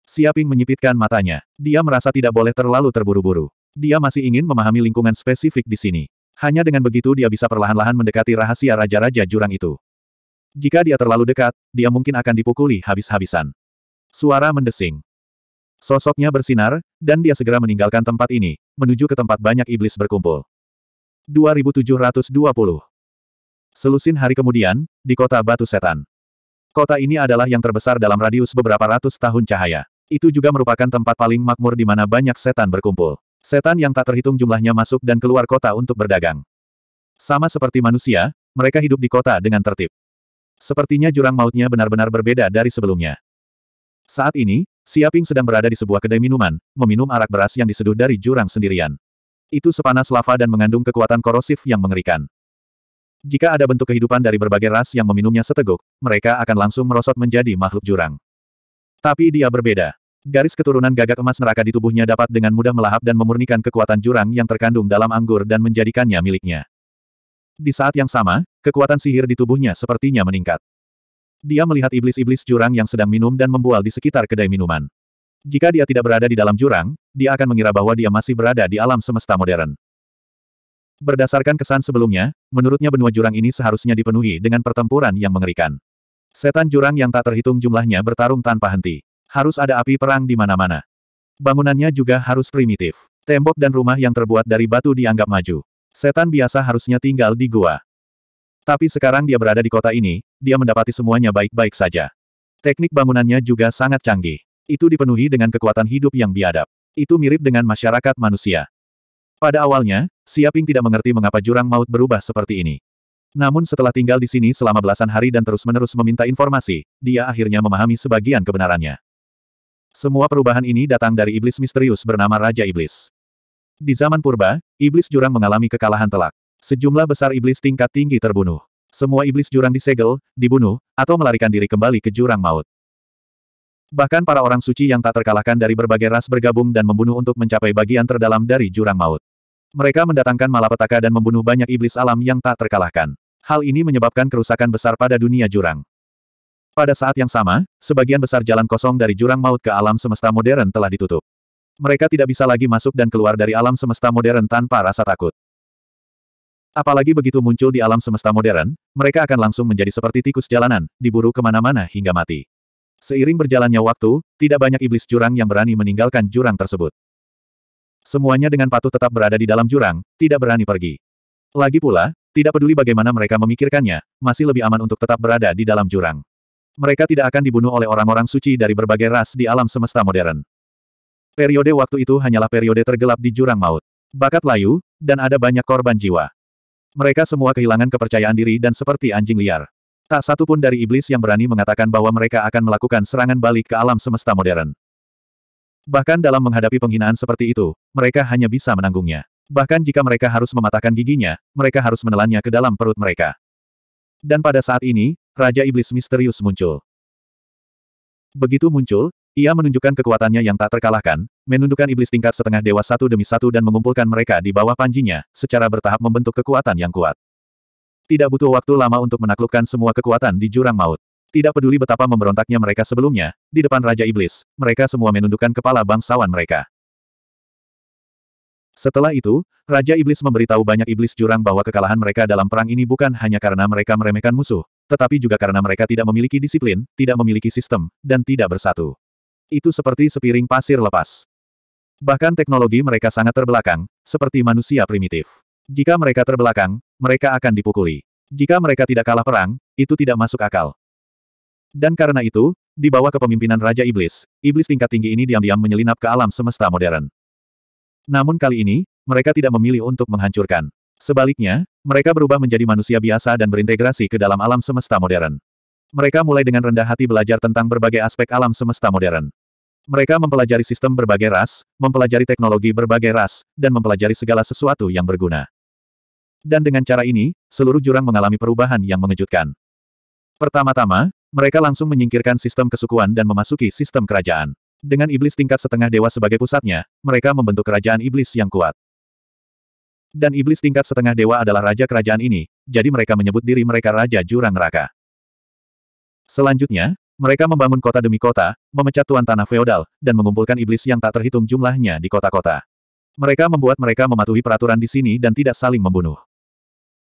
Siaping menyipitkan matanya. Dia merasa tidak boleh terlalu terburu-buru. Dia masih ingin memahami lingkungan spesifik di sini. Hanya dengan begitu dia bisa perlahan-lahan mendekati rahasia raja-raja jurang itu. Jika dia terlalu dekat, dia mungkin akan dipukuli habis-habisan. Suara mendesing. Sosoknya bersinar, dan dia segera meninggalkan tempat ini, menuju ke tempat banyak iblis berkumpul. 2720. Selusin hari kemudian, di kota Batu Setan. Kota ini adalah yang terbesar dalam radius beberapa ratus tahun cahaya. Itu juga merupakan tempat paling makmur di mana banyak setan berkumpul. Setan yang tak terhitung jumlahnya masuk dan keluar kota untuk berdagang. Sama seperti manusia, mereka hidup di kota dengan tertib. Sepertinya jurang mautnya benar-benar berbeda dari sebelumnya. Saat ini, Siaping sedang berada di sebuah kedai minuman, meminum arak beras yang diseduh dari jurang sendirian. Itu sepanas lava dan mengandung kekuatan korosif yang mengerikan. Jika ada bentuk kehidupan dari berbagai ras yang meminumnya seteguk, mereka akan langsung merosot menjadi makhluk jurang. Tapi dia berbeda. Garis keturunan gagak emas neraka di tubuhnya dapat dengan mudah melahap dan memurnikan kekuatan jurang yang terkandung dalam anggur dan menjadikannya miliknya. Di saat yang sama, kekuatan sihir di tubuhnya sepertinya meningkat. Dia melihat iblis-iblis jurang yang sedang minum dan membual di sekitar kedai minuman. Jika dia tidak berada di dalam jurang, dia akan mengira bahwa dia masih berada di alam semesta modern. Berdasarkan kesan sebelumnya, menurutnya benua jurang ini seharusnya dipenuhi dengan pertempuran yang mengerikan. Setan jurang yang tak terhitung jumlahnya bertarung tanpa henti. Harus ada api perang di mana-mana. Bangunannya juga harus primitif. Tembok dan rumah yang terbuat dari batu dianggap maju. Setan biasa harusnya tinggal di gua. Tapi sekarang dia berada di kota ini, dia mendapati semuanya baik-baik saja. Teknik bangunannya juga sangat canggih. Itu dipenuhi dengan kekuatan hidup yang biadab. Itu mirip dengan masyarakat manusia. Pada awalnya, Siaping tidak mengerti mengapa jurang maut berubah seperti ini. Namun setelah tinggal di sini selama belasan hari dan terus-menerus meminta informasi, dia akhirnya memahami sebagian kebenarannya. Semua perubahan ini datang dari iblis misterius bernama Raja Iblis. Di zaman purba, iblis jurang mengalami kekalahan telak. Sejumlah besar iblis tingkat tinggi terbunuh. Semua iblis jurang disegel, dibunuh, atau melarikan diri kembali ke jurang maut. Bahkan para orang suci yang tak terkalahkan dari berbagai ras bergabung dan membunuh untuk mencapai bagian terdalam dari jurang maut. Mereka mendatangkan malapetaka dan membunuh banyak iblis alam yang tak terkalahkan. Hal ini menyebabkan kerusakan besar pada dunia jurang. Pada saat yang sama, sebagian besar jalan kosong dari jurang maut ke alam semesta modern telah ditutup. Mereka tidak bisa lagi masuk dan keluar dari alam semesta modern tanpa rasa takut. Apalagi begitu muncul di alam semesta modern, mereka akan langsung menjadi seperti tikus jalanan, diburu kemana-mana hingga mati. Seiring berjalannya waktu, tidak banyak iblis jurang yang berani meninggalkan jurang tersebut. Semuanya dengan patuh tetap berada di dalam jurang, tidak berani pergi. Lagi pula, tidak peduli bagaimana mereka memikirkannya, masih lebih aman untuk tetap berada di dalam jurang. Mereka tidak akan dibunuh oleh orang-orang suci dari berbagai ras di alam semesta modern. Periode waktu itu hanyalah periode tergelap di jurang maut. Bakat layu, dan ada banyak korban jiwa. Mereka semua kehilangan kepercayaan diri dan seperti anjing liar. Tak satu pun dari iblis yang berani mengatakan bahwa mereka akan melakukan serangan balik ke alam semesta modern. Bahkan dalam menghadapi penghinaan seperti itu, mereka hanya bisa menanggungnya. Bahkan jika mereka harus mematahkan giginya, mereka harus menelannya ke dalam perut mereka. Dan pada saat ini, Raja Iblis misterius muncul. Begitu muncul, ia menunjukkan kekuatannya yang tak terkalahkan, menundukkan iblis tingkat setengah dewa satu demi satu dan mengumpulkan mereka di bawah panjinya, secara bertahap membentuk kekuatan yang kuat. Tidak butuh waktu lama untuk menaklukkan semua kekuatan di jurang maut. Tidak peduli betapa memberontaknya mereka sebelumnya, di depan Raja Iblis, mereka semua menundukkan kepala bangsawan mereka. Setelah itu, Raja Iblis memberitahu banyak iblis jurang bahwa kekalahan mereka dalam perang ini bukan hanya karena mereka meremehkan musuh, tetapi juga karena mereka tidak memiliki disiplin, tidak memiliki sistem, dan tidak bersatu. Itu seperti sepiring pasir lepas. Bahkan teknologi mereka sangat terbelakang, seperti manusia primitif. Jika mereka terbelakang, mereka akan dipukuli. Jika mereka tidak kalah perang, itu tidak masuk akal. Dan karena itu, di bawah kepemimpinan Raja Iblis, iblis tingkat tinggi ini diam-diam menyelinap ke alam semesta modern. Namun kali ini, mereka tidak memilih untuk menghancurkan. Sebaliknya, mereka berubah menjadi manusia biasa dan berintegrasi ke dalam alam semesta modern. Mereka mulai dengan rendah hati belajar tentang berbagai aspek alam semesta modern. Mereka mempelajari sistem berbagai ras, mempelajari teknologi berbagai ras, dan mempelajari segala sesuatu yang berguna. Dan dengan cara ini, seluruh jurang mengalami perubahan yang mengejutkan. Pertama-tama, mereka langsung menyingkirkan sistem kesukuan dan memasuki sistem kerajaan. Dengan iblis tingkat setengah dewa sebagai pusatnya, mereka membentuk kerajaan iblis yang kuat. Dan iblis tingkat setengah dewa adalah raja kerajaan ini, jadi mereka menyebut diri mereka Raja Jurang Neraka. Selanjutnya, mereka membangun kota demi kota, memecat tuan tanah feodal, dan mengumpulkan iblis yang tak terhitung jumlahnya di kota-kota. Mereka membuat mereka mematuhi peraturan di sini dan tidak saling membunuh.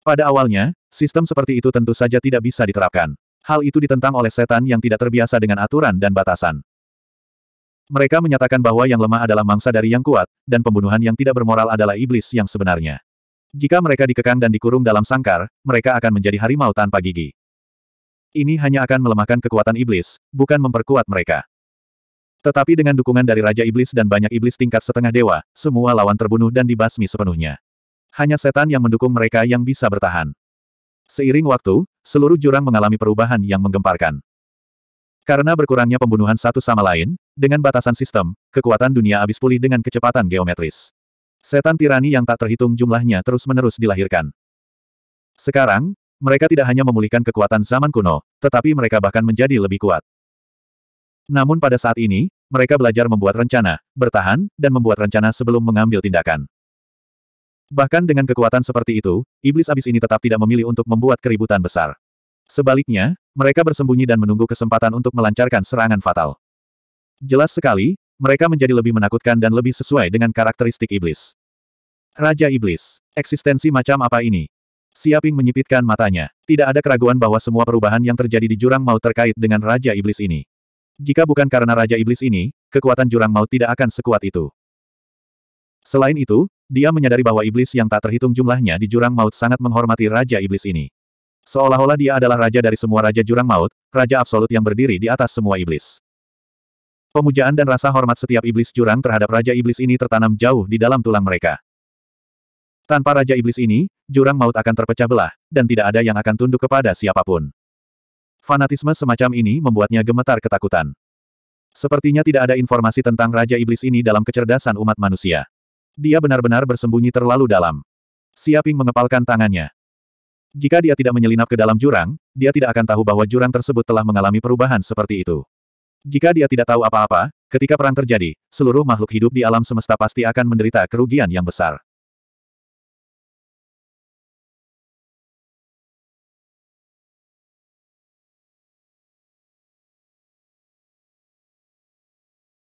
Pada awalnya, sistem seperti itu tentu saja tidak bisa diterapkan. Hal itu ditentang oleh setan yang tidak terbiasa dengan aturan dan batasan. Mereka menyatakan bahwa yang lemah adalah mangsa dari yang kuat, dan pembunuhan yang tidak bermoral adalah iblis yang sebenarnya. Jika mereka dikekang dan dikurung dalam sangkar, mereka akan menjadi harimau tanpa gigi. Ini hanya akan melemahkan kekuatan iblis, bukan memperkuat mereka. Tetapi dengan dukungan dari Raja Iblis dan banyak iblis tingkat setengah dewa, semua lawan terbunuh dan dibasmi sepenuhnya. Hanya setan yang mendukung mereka yang bisa bertahan. Seiring waktu, seluruh jurang mengalami perubahan yang menggemparkan. Karena berkurangnya pembunuhan satu sama lain, dengan batasan sistem, kekuatan dunia abis pulih dengan kecepatan geometris. Setan tirani yang tak terhitung jumlahnya terus-menerus dilahirkan. Sekarang, mereka tidak hanya memulihkan kekuatan zaman kuno, tetapi mereka bahkan menjadi lebih kuat. Namun pada saat ini, mereka belajar membuat rencana, bertahan, dan membuat rencana sebelum mengambil tindakan. Bahkan dengan kekuatan seperti itu, iblis abis ini tetap tidak memilih untuk membuat keributan besar. Sebaliknya, mereka bersembunyi dan menunggu kesempatan untuk melancarkan serangan fatal. Jelas sekali, mereka menjadi lebih menakutkan dan lebih sesuai dengan karakteristik iblis. Raja Iblis, eksistensi macam apa ini? Siaping menyipitkan matanya. Tidak ada keraguan bahwa semua perubahan yang terjadi di Jurang Maut terkait dengan Raja Iblis ini. Jika bukan karena Raja Iblis ini, kekuatan Jurang Maut tidak akan sekuat itu. Selain itu, dia menyadari bahwa iblis yang tak terhitung jumlahnya di Jurang Maut sangat menghormati Raja Iblis ini. Seolah-olah dia adalah raja dari semua Raja Jurang Maut, Raja Absolut yang berdiri di atas semua iblis. Pemujaan dan rasa hormat setiap iblis jurang terhadap Raja Iblis ini tertanam jauh di dalam tulang mereka. Tanpa Raja Iblis ini, jurang maut akan terpecah belah, dan tidak ada yang akan tunduk kepada siapapun. Fanatisme semacam ini membuatnya gemetar ketakutan. Sepertinya tidak ada informasi tentang Raja Iblis ini dalam kecerdasan umat manusia. Dia benar-benar bersembunyi terlalu dalam. Siaping mengepalkan tangannya. Jika dia tidak menyelinap ke dalam jurang, dia tidak akan tahu bahwa jurang tersebut telah mengalami perubahan seperti itu. Jika dia tidak tahu apa-apa, ketika perang terjadi, seluruh makhluk hidup di alam semesta pasti akan menderita kerugian yang besar.